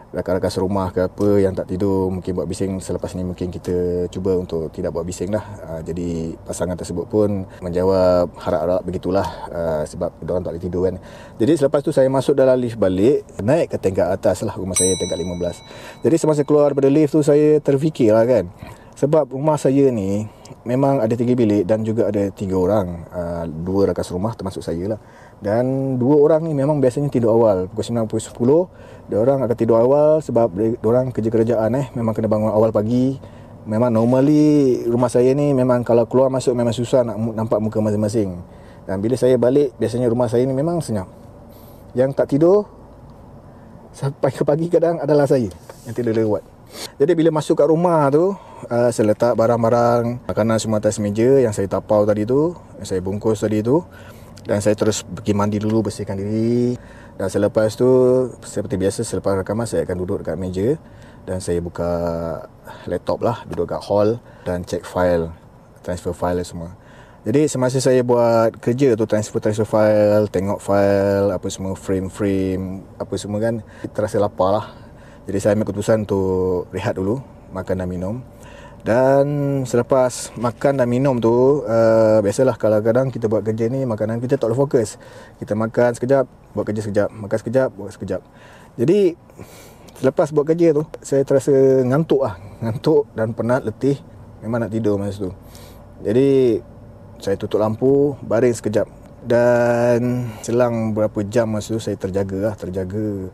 rakan-rakan serumah ke apa yang tak tidur mungkin buat bising selepas ni mungkin kita cuba untuk tidak buat bising lah ah, jadi pasangan tersebut pun menjawab harap-harap begitulah ah, sebab orang tak boleh tidur kan jadi selepas tu saya masuk dalam lift balik naik ke tingkat atas lah rumah saya tingkat 15 jadi semasa keluar daripada lift tu saya terfikir lah kan sebab rumah saya ni memang ada tiga bilik dan juga ada tiga orang ah, dua rakas rumah termasuk saya lah dan dua orang ni memang biasanya tidur awal pukul 9 pukul 10 dia orang akan tidur awal sebab dia orang kerja kerajaan eh memang kena bangun awal pagi memang normally rumah saya ni memang kalau keluar masuk memang susah nak nampak muka masing-masing dan bila saya balik biasanya rumah saya ni memang senyap yang tak tidur sampai ke pagi kadang adalah saya yang tidur lewat jadi bila masuk kat rumah tu uh, Saya letak barang-barang Makanan semua atas meja Yang saya tapau tadi tu Yang saya bungkus tadi tu Dan saya terus pergi mandi dulu Bersihkan diri Dan selepas tu Seperti biasa selepas rekaman Saya akan duduk kat meja Dan saya buka laptop lah Duduk kat hall Dan check file Transfer file semua jadi semasa saya buat kerja tu transfer transfer file, tengok file, apa semua frame frame, apa semua kan terasa lapar lah. Jadi saya ambil keputusan untuk rehat dulu, makan dan minum. Dan selepas makan dan minum tu, uh, biasalah kalau kadang kita buat kerja ni, makanan kita tak boleh fokus. Kita makan sekejap, buat kerja sekejap, makan sekejap, buat sekejap. Jadi selepas buat kerja tu, saya terasa ngantuk ah Ngantuk dan penat, letih. Memang nak tidur masa tu. Jadi saya tutup lampu, baring sekejap. Dan selang berapa jam masa tu, saya terjaga lah, terjaga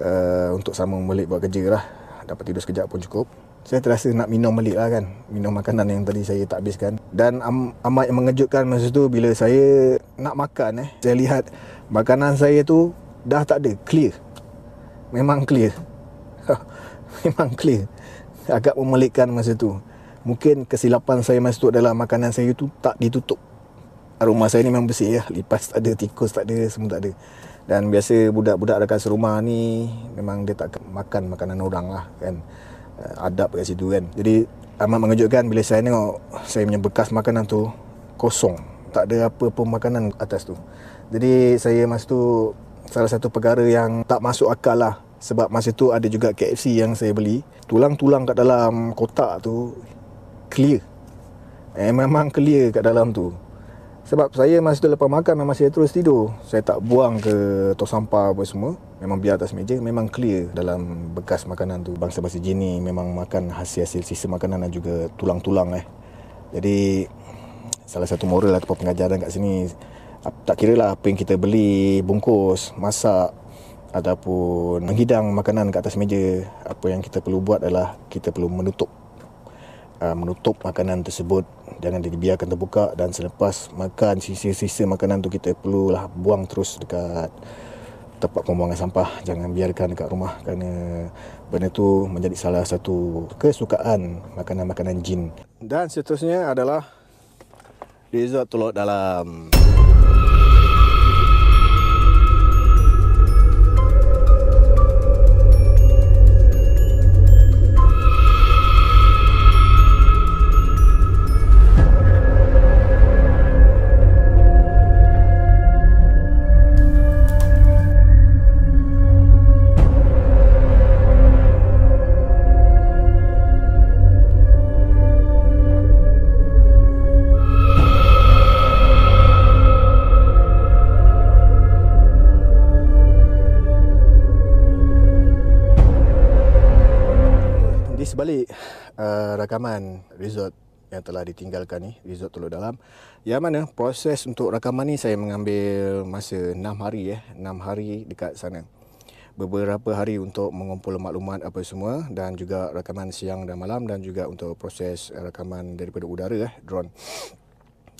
uh, untuk sama balik buat kerja lah. Dapat tidur sekejap pun cukup. Saya terasa nak minum balik lah kan. Minum makanan yang tadi saya tak habiskan. Dan am- amat yang mengejutkan masa tu bila saya nak makan eh. Saya lihat makanan saya tu dah tak ada. Clear. Memang clear. <laughs> Memang clear. Agak memelikkan masa tu. Mungkin kesilapan saya masa tu adalah makanan saya tu tak ditutup. Rumah saya ni memang bersih ya. Lipas tak ada, tikus tak ada, semua tak ada dan biasa budak-budak rakan serumah ni memang dia tak makan makanan orang lah kan eh, adab kat situ kan jadi amat mengejutkan bila saya tengok saya punya bekas makanan tu kosong tak ada apa-apa makanan atas tu jadi saya masa tu salah satu perkara yang tak masuk akal lah sebab masa tu ada juga KFC yang saya beli tulang-tulang kat dalam kotak tu clear eh, memang clear kat dalam tu sebab saya masa tu lepas makan memang saya terus tidur. Saya tak buang ke tong sampah apa semua. Memang biar atas meja memang clear dalam bekas makanan tu. Bangsa-bangsa jini memang makan hasil-hasil sisa makanan dan juga tulang-tulang eh. Jadi salah satu moral atau pengajaran kat sini tak kira lah apa yang kita beli, bungkus, masak ataupun menghidang makanan kat atas meja. Apa yang kita perlu buat adalah kita perlu menutup ah, menutup makanan tersebut jangan dibiarkan terbuka dan selepas makan sisa-sisa makanan tu kita perlu lah buang terus dekat tempat pembuangan sampah jangan biarkan dekat rumah kerana benda tu menjadi salah satu kesukaan makanan-makanan jin dan seterusnya adalah resort telur dalam balik uh, rakaman resort yang telah ditinggalkan ni, resort Teluk Dalam. Yang mana proses untuk rakaman ni saya mengambil masa 6 hari eh, 6 hari dekat sana. Beberapa hari untuk mengumpul maklumat apa semua dan juga rakaman siang dan malam dan juga untuk proses rakaman daripada udara eh, drone.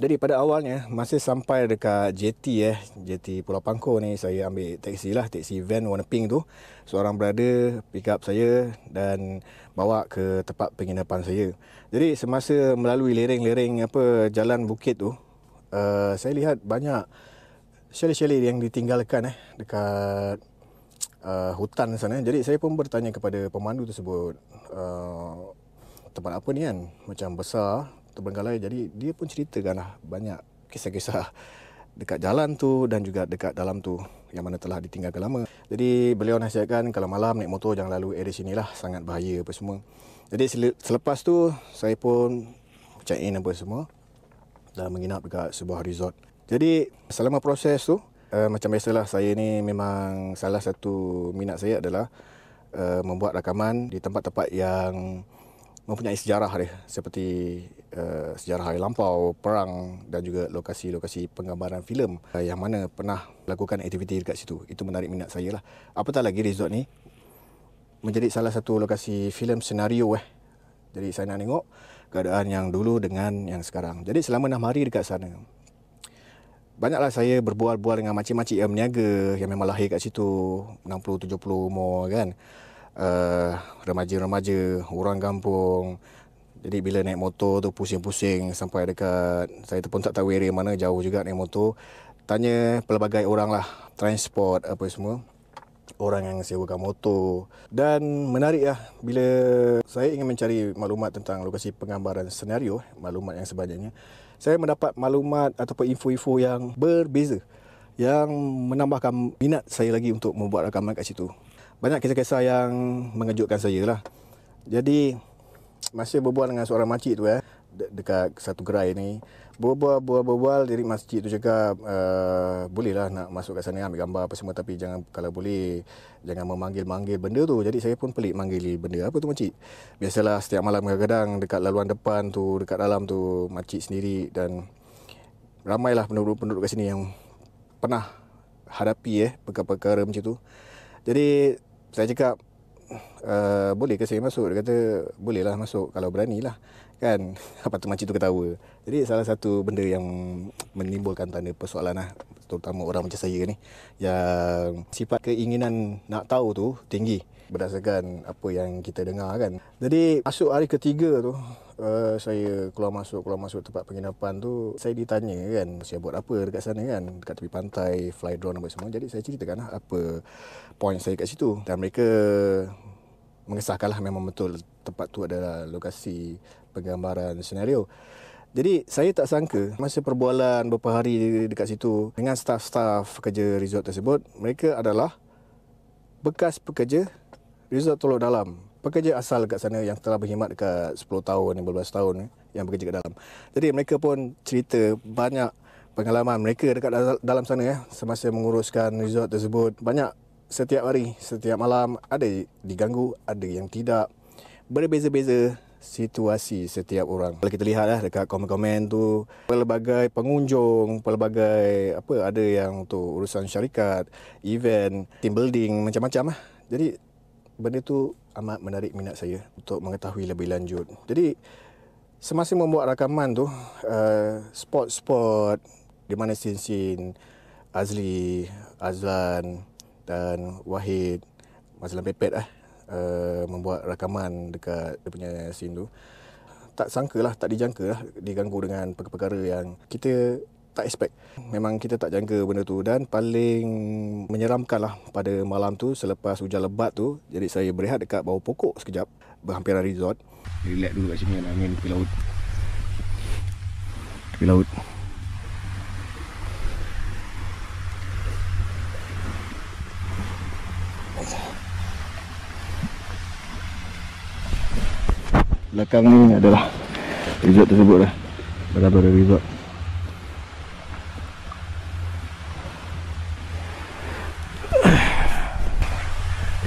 Jadi pada awalnya masih sampai dekat JT eh, JT Pulau Pangkor ni saya ambil teksi lah, teksi van warna pink tu. Seorang berada pick up saya dan bawa ke tempat penginapan saya. Jadi semasa melalui lereng-lereng apa jalan bukit tu, uh, saya lihat banyak Shelly-shelly yang ditinggalkan eh dekat uh, hutan sana. Jadi saya pun bertanya kepada pemandu tersebut uh, tempat apa ni kan? Macam besar Terbengkalai Jadi dia pun ceritakan lah Banyak kisah-kisah Dekat jalan tu Dan juga dekat dalam tu Yang mana telah ditinggalkan lama Jadi beliau nasihatkan Kalau malam naik motor Jangan lalu area sini lah Sangat bahaya apa semua Jadi selepas tu Saya pun Check in apa semua Dan menginap dekat sebuah resort Jadi selama proses tu Uh, macam biasalah saya ni memang salah satu minat saya adalah uh, membuat rakaman di tempat-tempat yang mempunyai sejarah dia seperti Eh, sejarah air lampau, perang dan juga lokasi-lokasi penggambaran filem eh, yang mana pernah lakukan aktiviti dekat situ. Itu menarik minat saya lah. Apatah lagi resort ni menjadi salah satu lokasi filem senario eh. Jadi saya nak tengok keadaan yang dulu dengan yang sekarang. Jadi selama enam hari dekat sana. Banyaklah saya berbual-bual dengan makcik-makcik yang berniaga yang memang lahir kat situ 60 70 umur kan. Uh, remaja-remaja, orang kampung, jadi bila naik motor tu pusing-pusing sampai dekat saya tu pun tak tahu area mana jauh juga naik motor. Tanya pelbagai orang lah transport apa semua orang yang sewakan motor dan menarik lah bila saya ingin mencari maklumat tentang lokasi penggambaran senario maklumat yang sebanyaknya saya mendapat maklumat ataupun info-info yang berbeza yang menambahkan minat saya lagi untuk membuat rakaman kat situ banyak kisah-kisah yang mengejutkan saya lah jadi masih berbual dengan seorang makcik tu eh de- dekat satu gerai ni berbual-berbual diri masjid tu cakap uh, boleh lah nak masuk kat sana ambil gambar apa semua tapi jangan kalau boleh jangan memanggil-manggil benda tu jadi saya pun pelik manggil benda apa tu makcik biasalah setiap malam kadang-kadang dekat laluan depan tu dekat dalam tu makcik sendiri dan ramailah penduduk-penduduk kat sini yang pernah hadapi eh perkara-perkara macam tu jadi saya cakap Eh, boleh ke saya masuk? Dia kata, bolehlah masuk kalau berani lah, Kan? Apa <laughs> tu makcik tu ketawa. Jadi salah satu benda yang menimbulkan tanda persoalan lah. Terutama orang macam saya ni. Yang sifat keinginan nak tahu tu tinggi. Berdasarkan apa yang kita dengar kan. Jadi masuk hari ketiga tu, Uh, saya keluar masuk keluar masuk tempat penginapan tu saya ditanya kan saya buat apa dekat sana kan dekat tepi pantai fly drone apa semua jadi saya ceritakan lah apa point saya kat situ dan mereka Mengesahkanlah memang betul tempat tu adalah lokasi penggambaran senario. Jadi saya tak sangka masa perbualan beberapa hari dekat situ dengan staf-staf kerja resort tersebut, mereka adalah bekas pekerja resort Teluk Dalam. Pekerja asal dekat sana yang telah berkhidmat dekat 10 tahun, 15 tahun eh, yang bekerja dekat dalam. Jadi mereka pun cerita banyak pengalaman mereka dekat dalam sana ya semasa menguruskan resort tersebut banyak setiap hari, setiap malam ada diganggu, ada yang tidak. Berbeza-beza situasi setiap orang. Kalau kita lihatlah dekat komen-komen tu, pelbagai pengunjung, pelbagai apa ada yang tu urusan syarikat, event, team building macam-macam lah. Jadi benda tu amat menarik minat saya untuk mengetahui lebih lanjut. Jadi semasa membuat rakaman tu, uh, spot-spot di mana sin sin Azli, Azlan, dan Wahid Mazlan Pepet lah uh, membuat rakaman dekat dia punya scene tu tak sangka lah, tak dijangka lah diganggu dengan perkara-perkara yang kita tak expect. Memang kita tak jangka benda tu dan paling menyeramkan lah pada malam tu selepas hujan lebat tu jadi saya berehat dekat bawah pokok sekejap berhampiran resort. Relax dulu kat sini, angin tepi laut. Tepi laut. belakang ni adalah resort tersebut lah berada-ada resort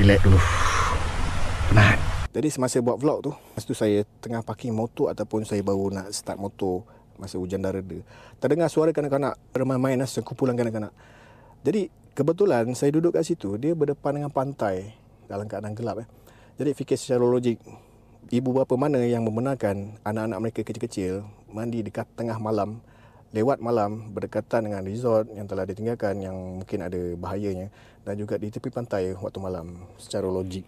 relax dulu penat jadi semasa buat vlog tu masa tu saya tengah parking motor ataupun saya baru nak start motor masa hujan dah reda terdengar suara kanak-kanak bermain-main lah sekumpulan kanak-kanak jadi kebetulan saya duduk kat situ dia berdepan dengan pantai dalam keadaan gelap eh. jadi fikir secara logik ibu bapa mana yang membenarkan anak-anak mereka kecil-kecil mandi dekat tengah malam lewat malam berdekatan dengan resort yang telah ditinggalkan yang mungkin ada bahayanya dan juga di tepi pantai waktu malam secara logik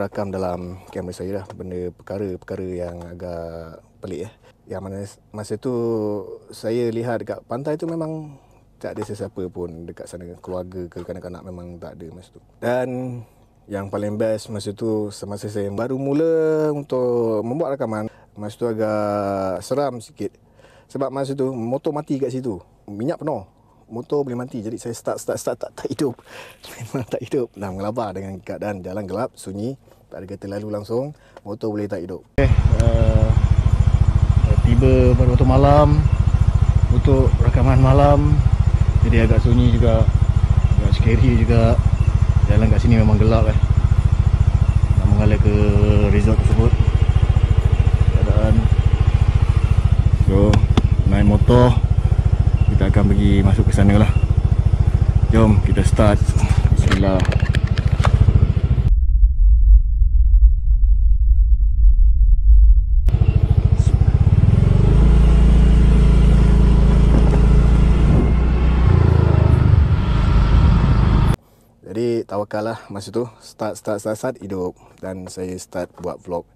terakam dalam kamera saya lah benda perkara-perkara yang agak pelik eh. Yang mana masa tu saya lihat dekat pantai tu memang tak ada sesiapa pun dekat sana keluarga ke kanak-kanak memang tak ada masa tu. Dan yang paling best masa tu semasa saya baru mula untuk membuat rakaman masa tu agak seram sikit sebab masa tu motor mati kat situ minyak penuh motor boleh mati jadi saya start start start tak, tak hidup <laughs> memang tak hidup dah mengelabar dengan keadaan jalan gelap sunyi tak ada kereta lalu langsung motor boleh tak hidup okay, uh, eh, eh, tiba pada waktu malam untuk rekaman malam jadi agak sunyi juga agak scary juga jalan kat sini memang gelap eh nak mengalir ke resort tersebut keadaan so naik motor kita akan pergi masuk ke sana lah Jom kita start Bismillah Jadi tawakal lah masa tu Start start start start hidup Dan saya start buat vlog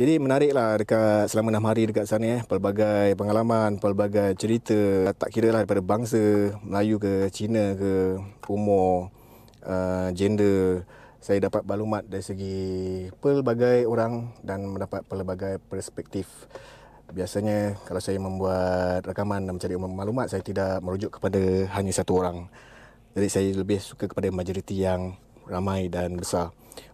jadi menariklah dekat selama enam hari dekat sana eh pelbagai pengalaman, pelbagai cerita tak kira lah daripada bangsa Melayu ke Cina ke umur uh, gender saya dapat balumat dari segi pelbagai orang dan mendapat pelbagai perspektif. Biasanya kalau saya membuat rakaman dan mencari maklumat saya tidak merujuk kepada hanya satu orang. Jadi saya lebih suka kepada majoriti yang ramai dan besar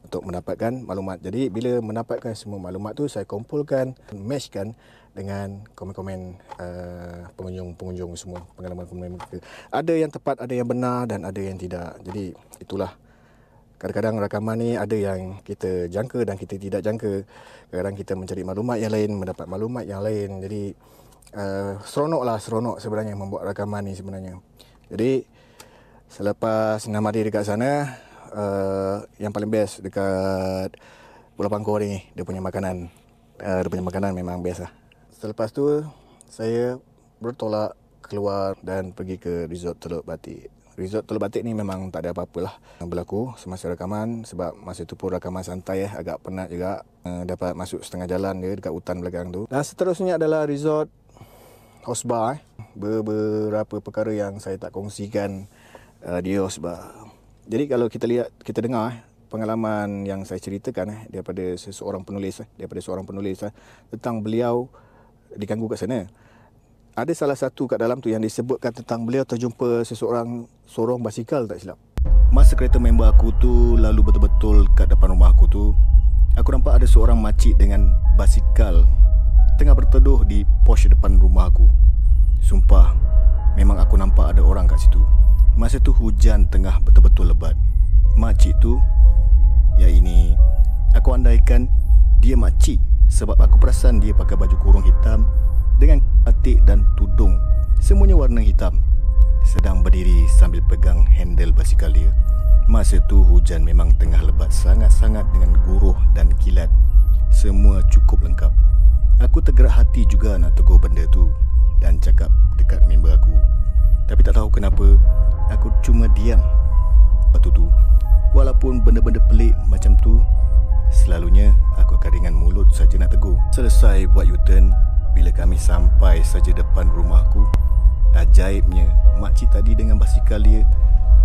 untuk mendapatkan maklumat. Jadi bila mendapatkan semua maklumat tu saya kumpulkan, matchkan dengan komen-komen uh, pengunjung-pengunjung semua, pengalaman pengunjung mereka. Ada yang tepat, ada yang benar dan ada yang tidak. Jadi itulah kadang-kadang rakaman ni ada yang kita jangka dan kita tidak jangka. Kadang-kadang kita mencari maklumat yang lain, mendapat maklumat yang lain. Jadi uh, seronok lah, seronok sebenarnya membuat rakaman ni sebenarnya. Jadi selepas nama dia dekat sana, Eh, yang paling best dekat Pulau Pangkor ni dia punya makanan uh, dia punya makanan memang best lah selepas tu saya bertolak keluar dan pergi ke resort Teluk Batik Resort Teluk Batik ni memang tak ada apa-apa lah yang berlaku semasa rakaman sebab masa tu pun rakaman santai eh, agak penat juga uh, dapat masuk setengah jalan dia dekat hutan belakang tu dan seterusnya adalah resort Hosbar eh. beberapa perkara yang saya tak kongsikan uh, di Hosbar jadi kalau kita lihat kita dengar eh, pengalaman yang saya ceritakan eh, daripada seseorang penulis eh, daripada seorang penulis tentang beliau diganggu kat sana ada salah satu kat dalam tu yang disebutkan tentang beliau terjumpa seseorang sorong basikal tak silap masa kereta member aku tu lalu betul-betul kat depan rumah aku tu aku nampak ada seorang makcik dengan basikal tengah berteduh di pos depan rumah aku sumpah memang aku nampak ada orang kat situ Masa tu hujan tengah betul-betul lebat. Makcik tu, ya ini, aku andaikan dia makcik sebab aku perasan dia pakai baju kurung hitam dengan batik dan tudung. Semuanya warna hitam. Sedang berdiri sambil pegang handle basikal dia. Masa tu hujan memang tengah lebat sangat-sangat dengan guruh dan kilat. Semua cukup lengkap. Aku tergerak hati juga nak tegur benda tu dan cakap dekat member aku tapi tak tahu kenapa Aku cuma diam Lepas tu Walaupun benda-benda pelik macam tu Selalunya aku akan dengan mulut saja nak tegur Selesai buat U-turn Bila kami sampai saja depan rumahku Ajaibnya Makcik tadi dengan basikal dia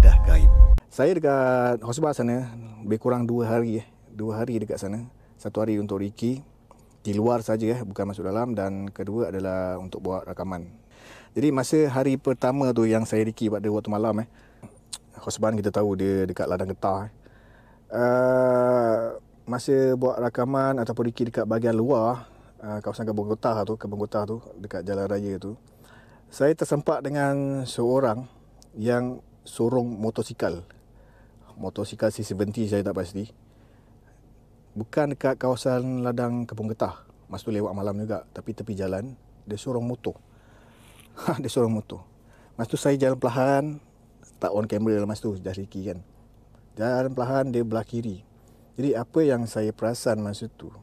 Dah gaib Saya dekat hospital sana Lebih kurang 2 hari eh. 2 hari dekat sana Satu hari untuk Ricky Di luar saja eh. Bukan masuk dalam Dan kedua adalah untuk buat rakaman jadi masa hari pertama tu yang saya riki pada waktu malam eh. Khosban kita tahu dia dekat ladang getah. Eh. Uh, masa buat rakaman ataupun riki dekat bahagian luar uh, kawasan kebun getah tu, kebun getah tu dekat jalan raya tu. Saya tersempat dengan seorang yang sorong motosikal. Motosikal C70 saya tak pasti. Bukan dekat kawasan ladang kebun getah. Masa lewat malam juga tapi tepi jalan dia sorong motor. Ha, dia sorong motor. Masa tu saya jalan perlahan, tak on camera dalam masa tu, dah riki kan. Jalan perlahan, dia belah kiri. Jadi apa yang saya perasan masa tu,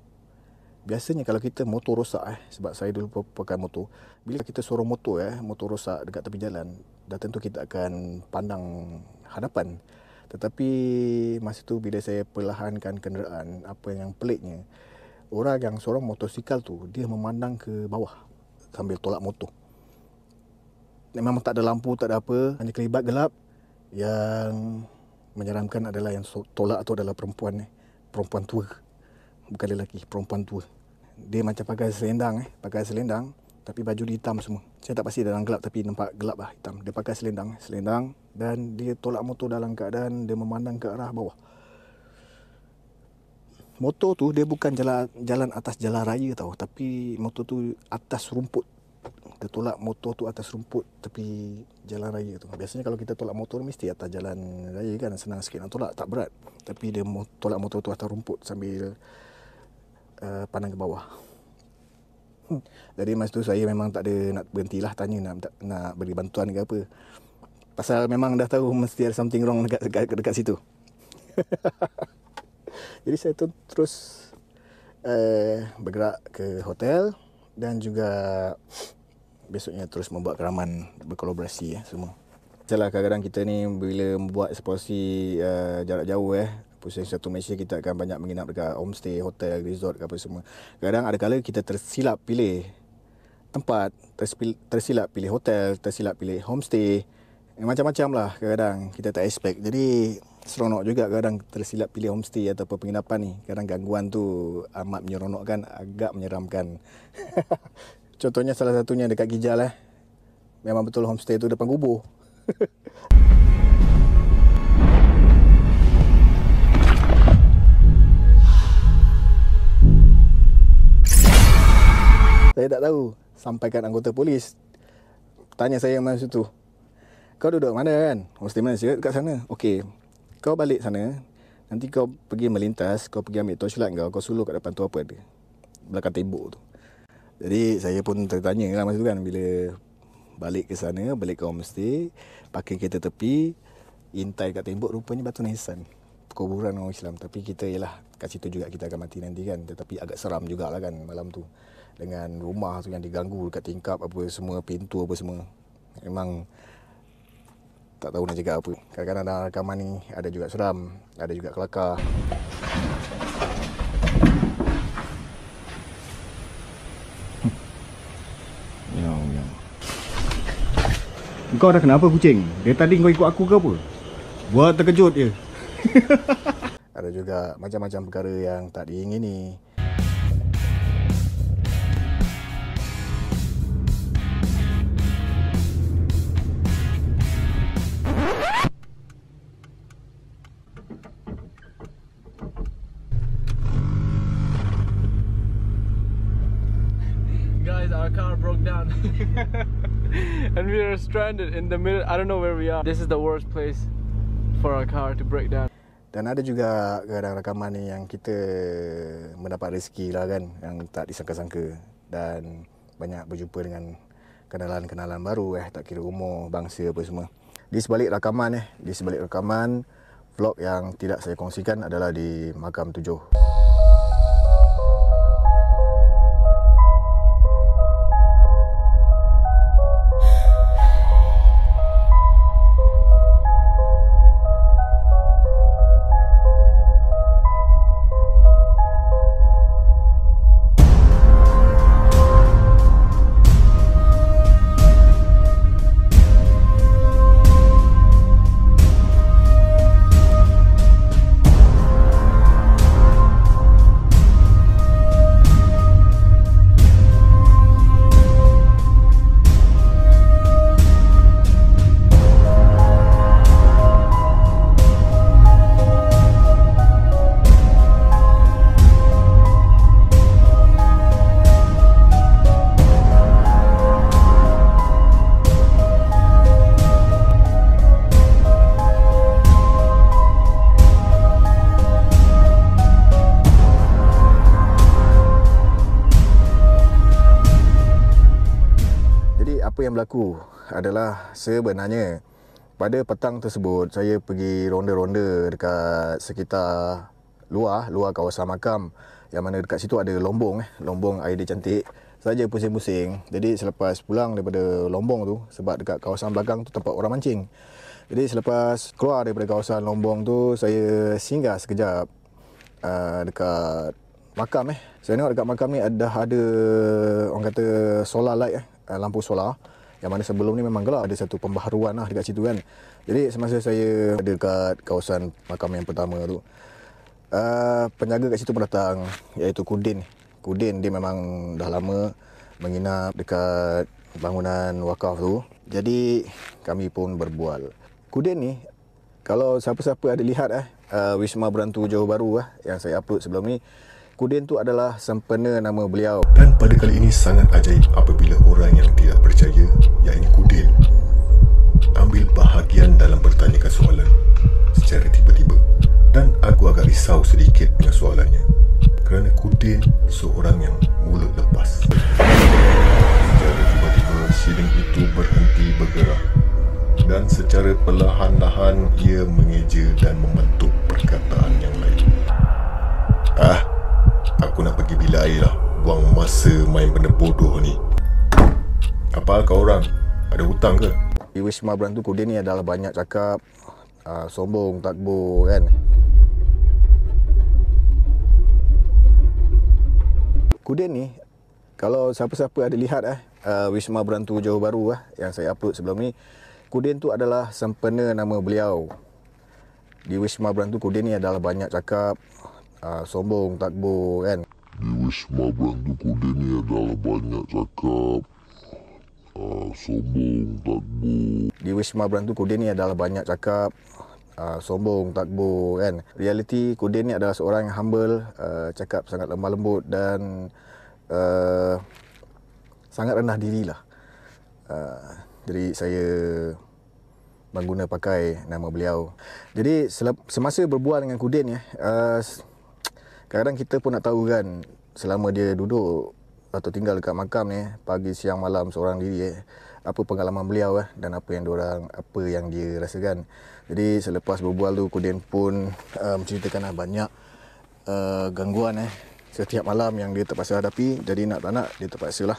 biasanya kalau kita motor rosak eh, sebab saya dulu pakai motor, bila kita sorong motor eh, motor rosak dekat tepi jalan, dah tentu kita akan pandang hadapan. Tetapi masa tu bila saya perlahankan kenderaan, apa yang peliknya, orang yang sorong motosikal tu, dia memandang ke bawah sambil tolak motor memang tak ada lampu, tak ada apa, hanya kelibat gelap. Yang menyeramkan adalah yang tolak atau adalah perempuan ni, perempuan tua. Bukan lelaki, perempuan tua. Dia macam pakai selendang eh, pakai selendang tapi baju dia hitam semua. Saya tak pasti dalam gelap tapi nampak gelap lah hitam. Dia pakai selendang, selendang dan dia tolak motor dalam keadaan dia memandang ke arah bawah. Motor tu dia bukan jalan jalan atas jalan raya tau, tapi motor tu atas rumput dia tolak motor tu atas rumput tepi jalan raya tu. Biasanya kalau kita tolak motor mesti atas jalan raya kan senang sikit nak tolak tak berat. Tapi dia mau tolak motor tu atas rumput sambil uh, pandang ke bawah. Hmm. Jadi masa tu saya memang tak ada nak berhenti lah tanya nak tak, nak beri bantuan ke apa. Pasal memang dah tahu mesti ada something wrong dekat dekat, dekat situ. <laughs> Jadi saya tu terus uh, bergerak ke hotel dan juga besoknya terus membuat keraman berkolaborasi ya semua. Macam kadang-kadang kita ni bila membuat eksposi uh, eh, jarak jauh eh Pusing satu Malaysia kita akan banyak menginap dekat homestay, hotel, resort ke apa semua Kadang ada kala kita tersilap pilih tempat tersil- Tersilap pilih hotel, tersilap pilih homestay eh, Macam-macam lah kadang kita tak expect Jadi seronok juga kadang tersilap pilih homestay atau penginapan ni Kadang gangguan tu amat menyeronokkan, agak menyeramkan <laughs> Contohnya salah satunya dekat Kijal eh. Memang betul homestay tu depan kubur. <laughs> saya tak tahu. Sampaikan anggota polis. Tanya saya yang masa tu. Kau duduk mana kan? Homestay mana? Saya dekat sana. Okey. Kau balik sana. Nanti kau pergi melintas. Kau pergi ambil torchlight kau. Kau suluh kat depan tu apa ada. Belakang tembok tu. Jadi saya pun tertanya lah masa tu kan bila balik ke sana, balik ke homestay, pakai kereta tepi, intai kat tembok rupanya batu nisan. Kuburan orang Islam. Tapi kita ialah kat situ juga kita akan mati nanti kan. Tetapi agak seram jugalah kan malam tu. Dengan rumah tu yang diganggu dekat tingkap apa semua, pintu apa semua. Memang tak tahu nak cakap apa. Kadang-kadang ada rekaman ni ada juga seram, ada juga kelakar. Kau dah kenapa kucing? Dia tadi kau ikut aku ke apa? Buat terkejut je. <laughs> Ada juga macam-macam perkara yang tak diingini. stranded in the middle. I don't know where we are. This is the worst place for our car to break down. Dan ada juga kadang rekaman ni yang kita mendapat rezeki lah kan yang tak disangka-sangka dan banyak berjumpa dengan kenalan-kenalan baru eh tak kira umur, bangsa apa semua. Di sebalik rakaman eh, di sebalik rakaman vlog yang tidak saya kongsikan adalah di makam tujuh. berlaku adalah sebenarnya pada petang tersebut saya pergi ronda-ronda dekat sekitar luar, luar kawasan makam yang mana dekat situ ada lombong, eh, lombong air dia cantik. Saja pusing-pusing. Jadi selepas pulang daripada lombong tu sebab dekat kawasan belakang tu tempat orang mancing. Jadi selepas keluar daripada kawasan lombong tu saya singgah sekejap uh, dekat makam eh. Saya tengok dekat makam ni ada ada orang kata solar light eh, lampu solar yang mana sebelum ni memang gelap ada satu pembaharuan lah dekat situ kan jadi semasa saya dekat kawasan makam yang pertama tu uh, penjaga kat situ pun datang iaitu Kudin Kudin dia memang dah lama menginap dekat bangunan wakaf tu jadi kami pun berbual Kudin ni kalau siapa-siapa ada lihat eh uh, Wisma Berantu Jauh Baru lah eh, yang saya upload sebelum ni Kudin tu adalah sempena nama beliau. Dan pada kali ini sangat ajaib apabila orang yang tidak percaya yakni kudil ambil bahagian dalam bertanyakan soalan secara tiba-tiba dan aku agak risau sedikit dengan soalannya kerana kudil seorang yang mulut lepas secara tiba-tiba siling itu berhenti bergerak dan secara perlahan-lahan ia mengeja dan membentuk perkataan yang lain ah aku nak pergi bila air lah buang masa main benda bodoh ni apa kau orang? Ada hutang ke? Di Wisma Brand tu Kudin ni adalah banyak cakap uh, Sombong, takbur kan Kudin ni Kalau siapa-siapa ada lihat eh uh, Wisma Berantu Johor Baru eh, Yang saya upload sebelum ni Kudin tu adalah sempena nama beliau Di Wisma Berantu Kudin ni adalah banyak cakap uh, Sombong, takbur kan Di Wisma Berantu Kudin ni adalah banyak cakap Uh, sombong, takbur. Di Wisma Brand tu, Kudin ni adalah banyak cakap. Uh, sombong, takbur kan. Realiti, Kudin ni adalah seorang yang humble. Uh, cakap sangat lemah lembut dan... Uh, sangat rendah dirilah. Uh, jadi saya mengguna pakai nama beliau. Jadi semasa berbual dengan Kudin ya, uh, kadang kita pun nak tahu kan selama dia duduk atau tinggal dekat makam ni eh. pagi siang malam seorang diri eh. apa pengalaman beliau eh dan apa yang diorang apa yang dia rasakan jadi selepas berbual tu Kudin pun uh, menceritakan uh, banyak uh, gangguan eh setiap malam yang dia terpaksa hadapi jadi nak tak nak dia terpaksa lah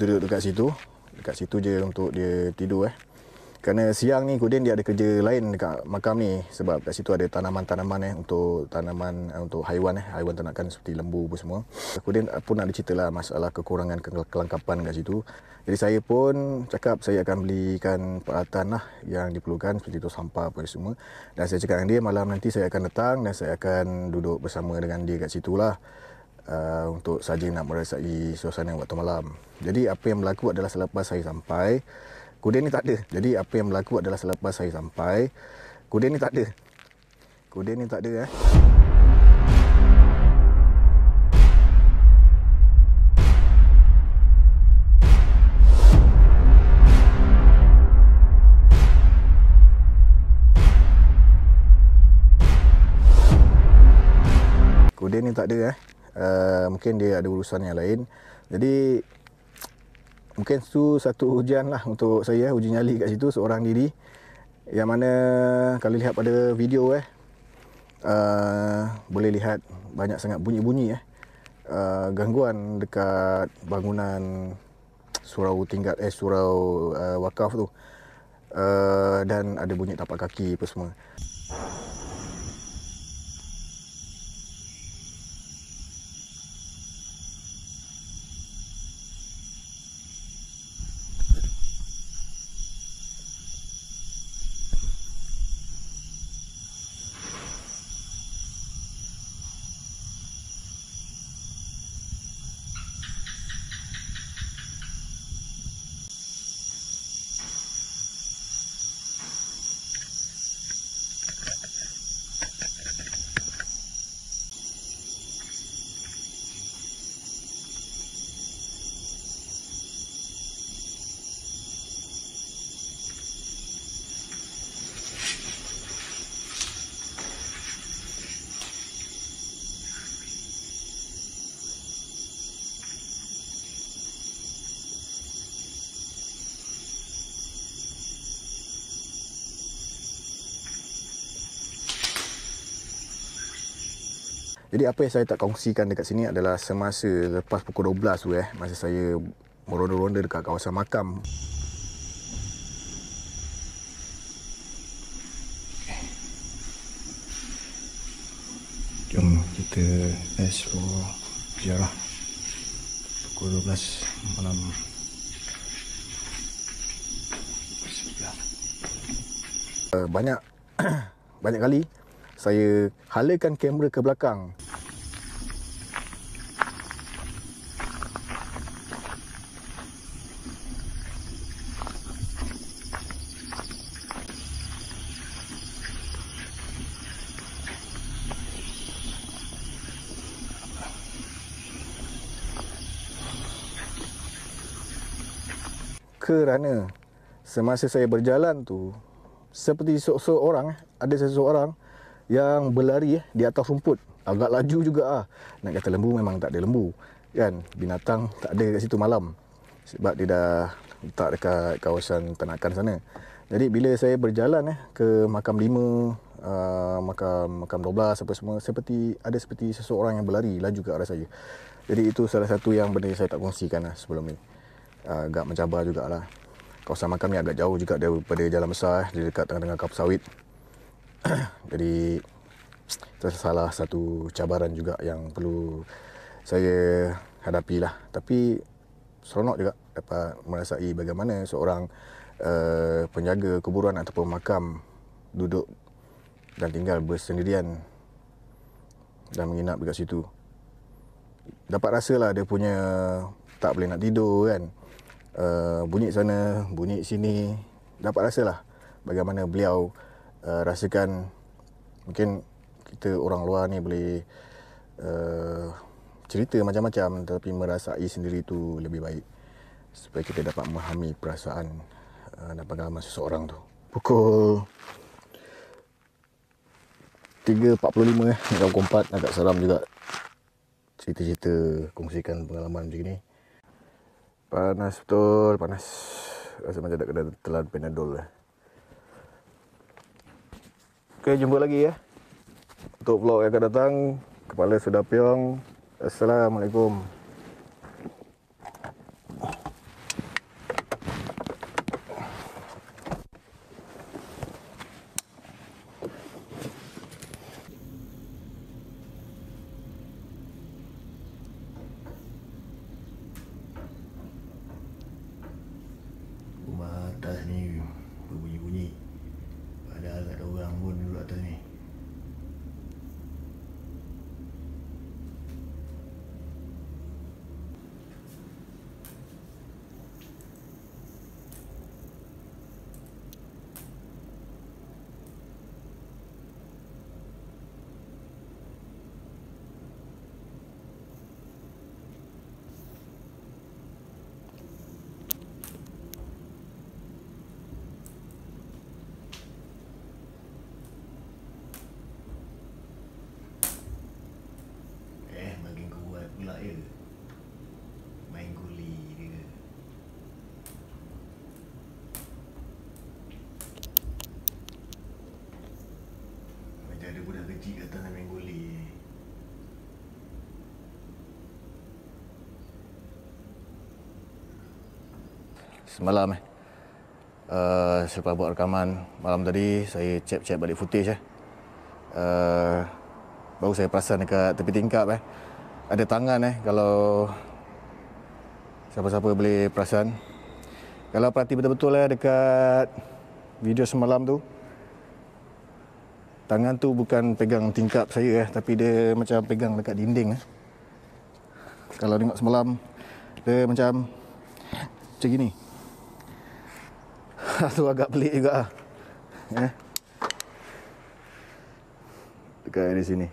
duduk dekat situ dekat situ je untuk dia tidur eh kerana siang ni Kudin dia ada kerja lain dekat makam ni sebab kat situ ada tanaman-tanaman eh untuk tanaman eh, untuk haiwan eh haiwan ternakan seperti lembu apa semua. Kudin eh, pun ada cerita lah masalah kekurangan kelengkapan kat situ. Jadi saya pun cakap saya akan belikan peralatan lah yang diperlukan seperti itu sampah apa semua. Dan saya cakap dengan dia malam nanti saya akan datang dan saya akan duduk bersama dengan dia kat situ lah. Uh, untuk saja nak merasai suasana waktu malam. Jadi apa yang berlaku adalah selepas saya sampai, Kuda ni tak ada. Jadi apa yang berlaku adalah selepas saya sampai, kuda ni tak ada. Kuda ni tak ada eh. Kuda ni tak ada eh. Uh, mungkin dia ada urusan yang lain. Jadi mungkin itu satu ujian lah untuk saya uji nyali kat situ seorang diri yang mana kalau lihat pada video eh uh, boleh lihat banyak sangat bunyi-bunyi eh uh, gangguan dekat bangunan surau tingkat eh surau uh, wakaf tu uh, dan ada bunyi tapak kaki apa semua. Jadi apa yang saya tak kongsikan dekat sini adalah semasa lepas pukul 12 tu eh, masa saya meronda-ronda dekat kawasan makam. Jom kita explore ziarah pukul 12 malam eh, banyak <coughs> banyak kali saya halakan kamera ke belakang kerana semasa saya berjalan tu seperti seseorang eh, ada seseorang yang berlari eh, di atas rumput agak laju juga ah nak kata lembu memang tak ada lembu kan binatang tak ada kat situ malam sebab dia dah letak dekat kawasan tenakan sana jadi bila saya berjalan eh ke makam 5 uh, ah, makam makam 12 apa semua seperti ada seperti seseorang yang berlari laju ke arah saya jadi itu salah satu yang benda yang saya tak kongsikan ah, sebelum ni. Ah, agak mencabar jugalah. Kawasan makam ni agak jauh juga daripada jalan besar eh, dekat tengah-tengah kapal sawit. <clears throat> Jadi itu salah satu cabaran juga yang perlu saya hadapi lah. Tapi seronok juga dapat merasai bagaimana seorang uh, penjaga kuburan ataupun makam duduk dan tinggal bersendirian dan menginap dekat situ. Dapat rasalah dia punya tak boleh nak tidur kan uh, bunyi sana, bunyi sini. Dapat rasa lah bagaimana beliau uh, rasakan mungkin kita orang luar ni boleh uh, cerita macam-macam tapi merasai sendiri tu lebih baik supaya kita dapat memahami perasaan uh, dan pengalaman seseorang tu. Pukul 3.45 eh, dalam kompat agak seram juga cerita-cerita kongsikan pengalaman macam ni. Panas betul, panas. Rasa macam nak kena telan Panadol lah. Okay, jumpa lagi ya. Untuk vlog yang akan datang, kepala sudah piong. Assalamualaikum. ada budak kecil datang sampai goleh Semalam eh uh, eh, Selepas buat rekaman malam tadi Saya cek-cek balik footage eh uh, Baru saya perasan dekat tepi tingkap eh Ada tangan eh kalau Siapa-siapa boleh perasan Kalau perhati betul-betul eh dekat Video semalam tu tangan tu bukan pegang tingkap saya eh tapi dia macam pegang dekat dinding eh. Kalau tengok semalam dia macam macam gini. <laughs> tu agak pelik juga ah. Eh. Dekat di sini.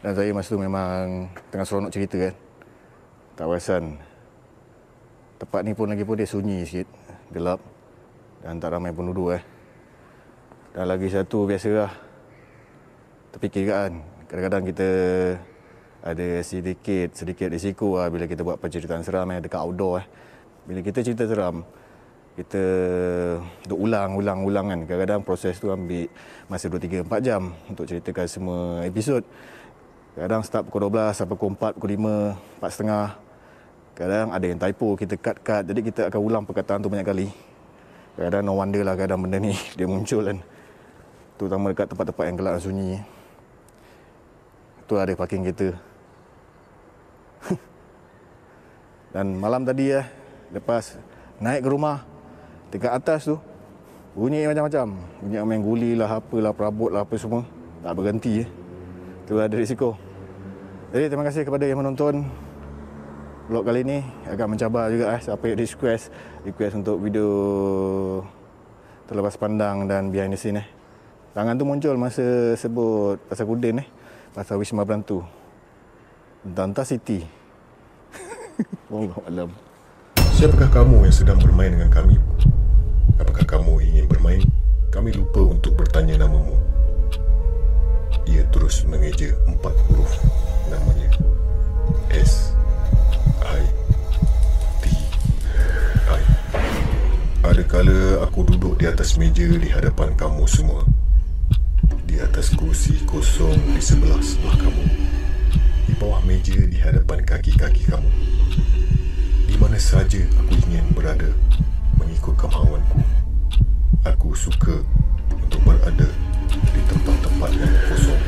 Dan saya masa tu memang tengah seronok cerita kan. Tak perasan. Tempat ni pun lagi pun dia sunyi sikit. Gelap. Dan tak ramai penduduk eh. Dan lagi satu biasalah terfikir kan. Kadang-kadang kita ada sedikit sedikit risiko lah bila kita buat penceritaan seram eh, dekat outdoor eh. Bila kita cerita seram, kita kita ulang ulang ulang kan. Kadang-kadang proses tu ambil masa 2 3 4 jam untuk ceritakan semua episod. Kadang start pukul 12 sampai pukul 4, pukul 5, 4.30. Kadang-kadang ada yang typo, kita cut-cut. Jadi kita akan ulang perkataan tu banyak kali. Kadang-kadang no wonder lah kadang benda ni <laughs> dia muncul kan. Terutama dekat tempat-tempat yang gelap dan sunyi tu ada lah parking kereta. <laughs> Dan malam tadi ya, lepas naik ke rumah, tiga atas tu, bunyi macam-macam. Bunyi main guli lah, apalah, perabot lah, apa semua. Tak berhenti ya. Tu ada risiko. Jadi terima kasih kepada yang menonton vlog kali ini. Agak mencabar juga eh, siapa yang request, request untuk video terlepas pandang dan behind the scene eh. Tangan tu muncul masa sebut pasal kudin eh pasal Wisma Brantu. Danta City. <laughs> Allah alam. Siapakah kamu yang sedang bermain dengan kami? Apakah kamu ingin bermain? Kami lupa untuk bertanya namamu. Ia terus mengeja empat huruf namanya. S. I. T. I. Adakala aku duduk di atas meja di hadapan kamu semua di atas kursi kosong di sebelah sebelah kamu di bawah meja di hadapan kaki-kaki kamu di mana sahaja aku ingin berada mengikut kemahuanku aku suka untuk berada di tempat-tempat yang kosong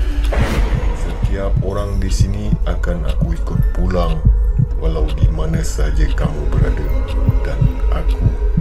setiap orang di sini akan aku ikut pulang walau di mana sahaja kamu berada dan aku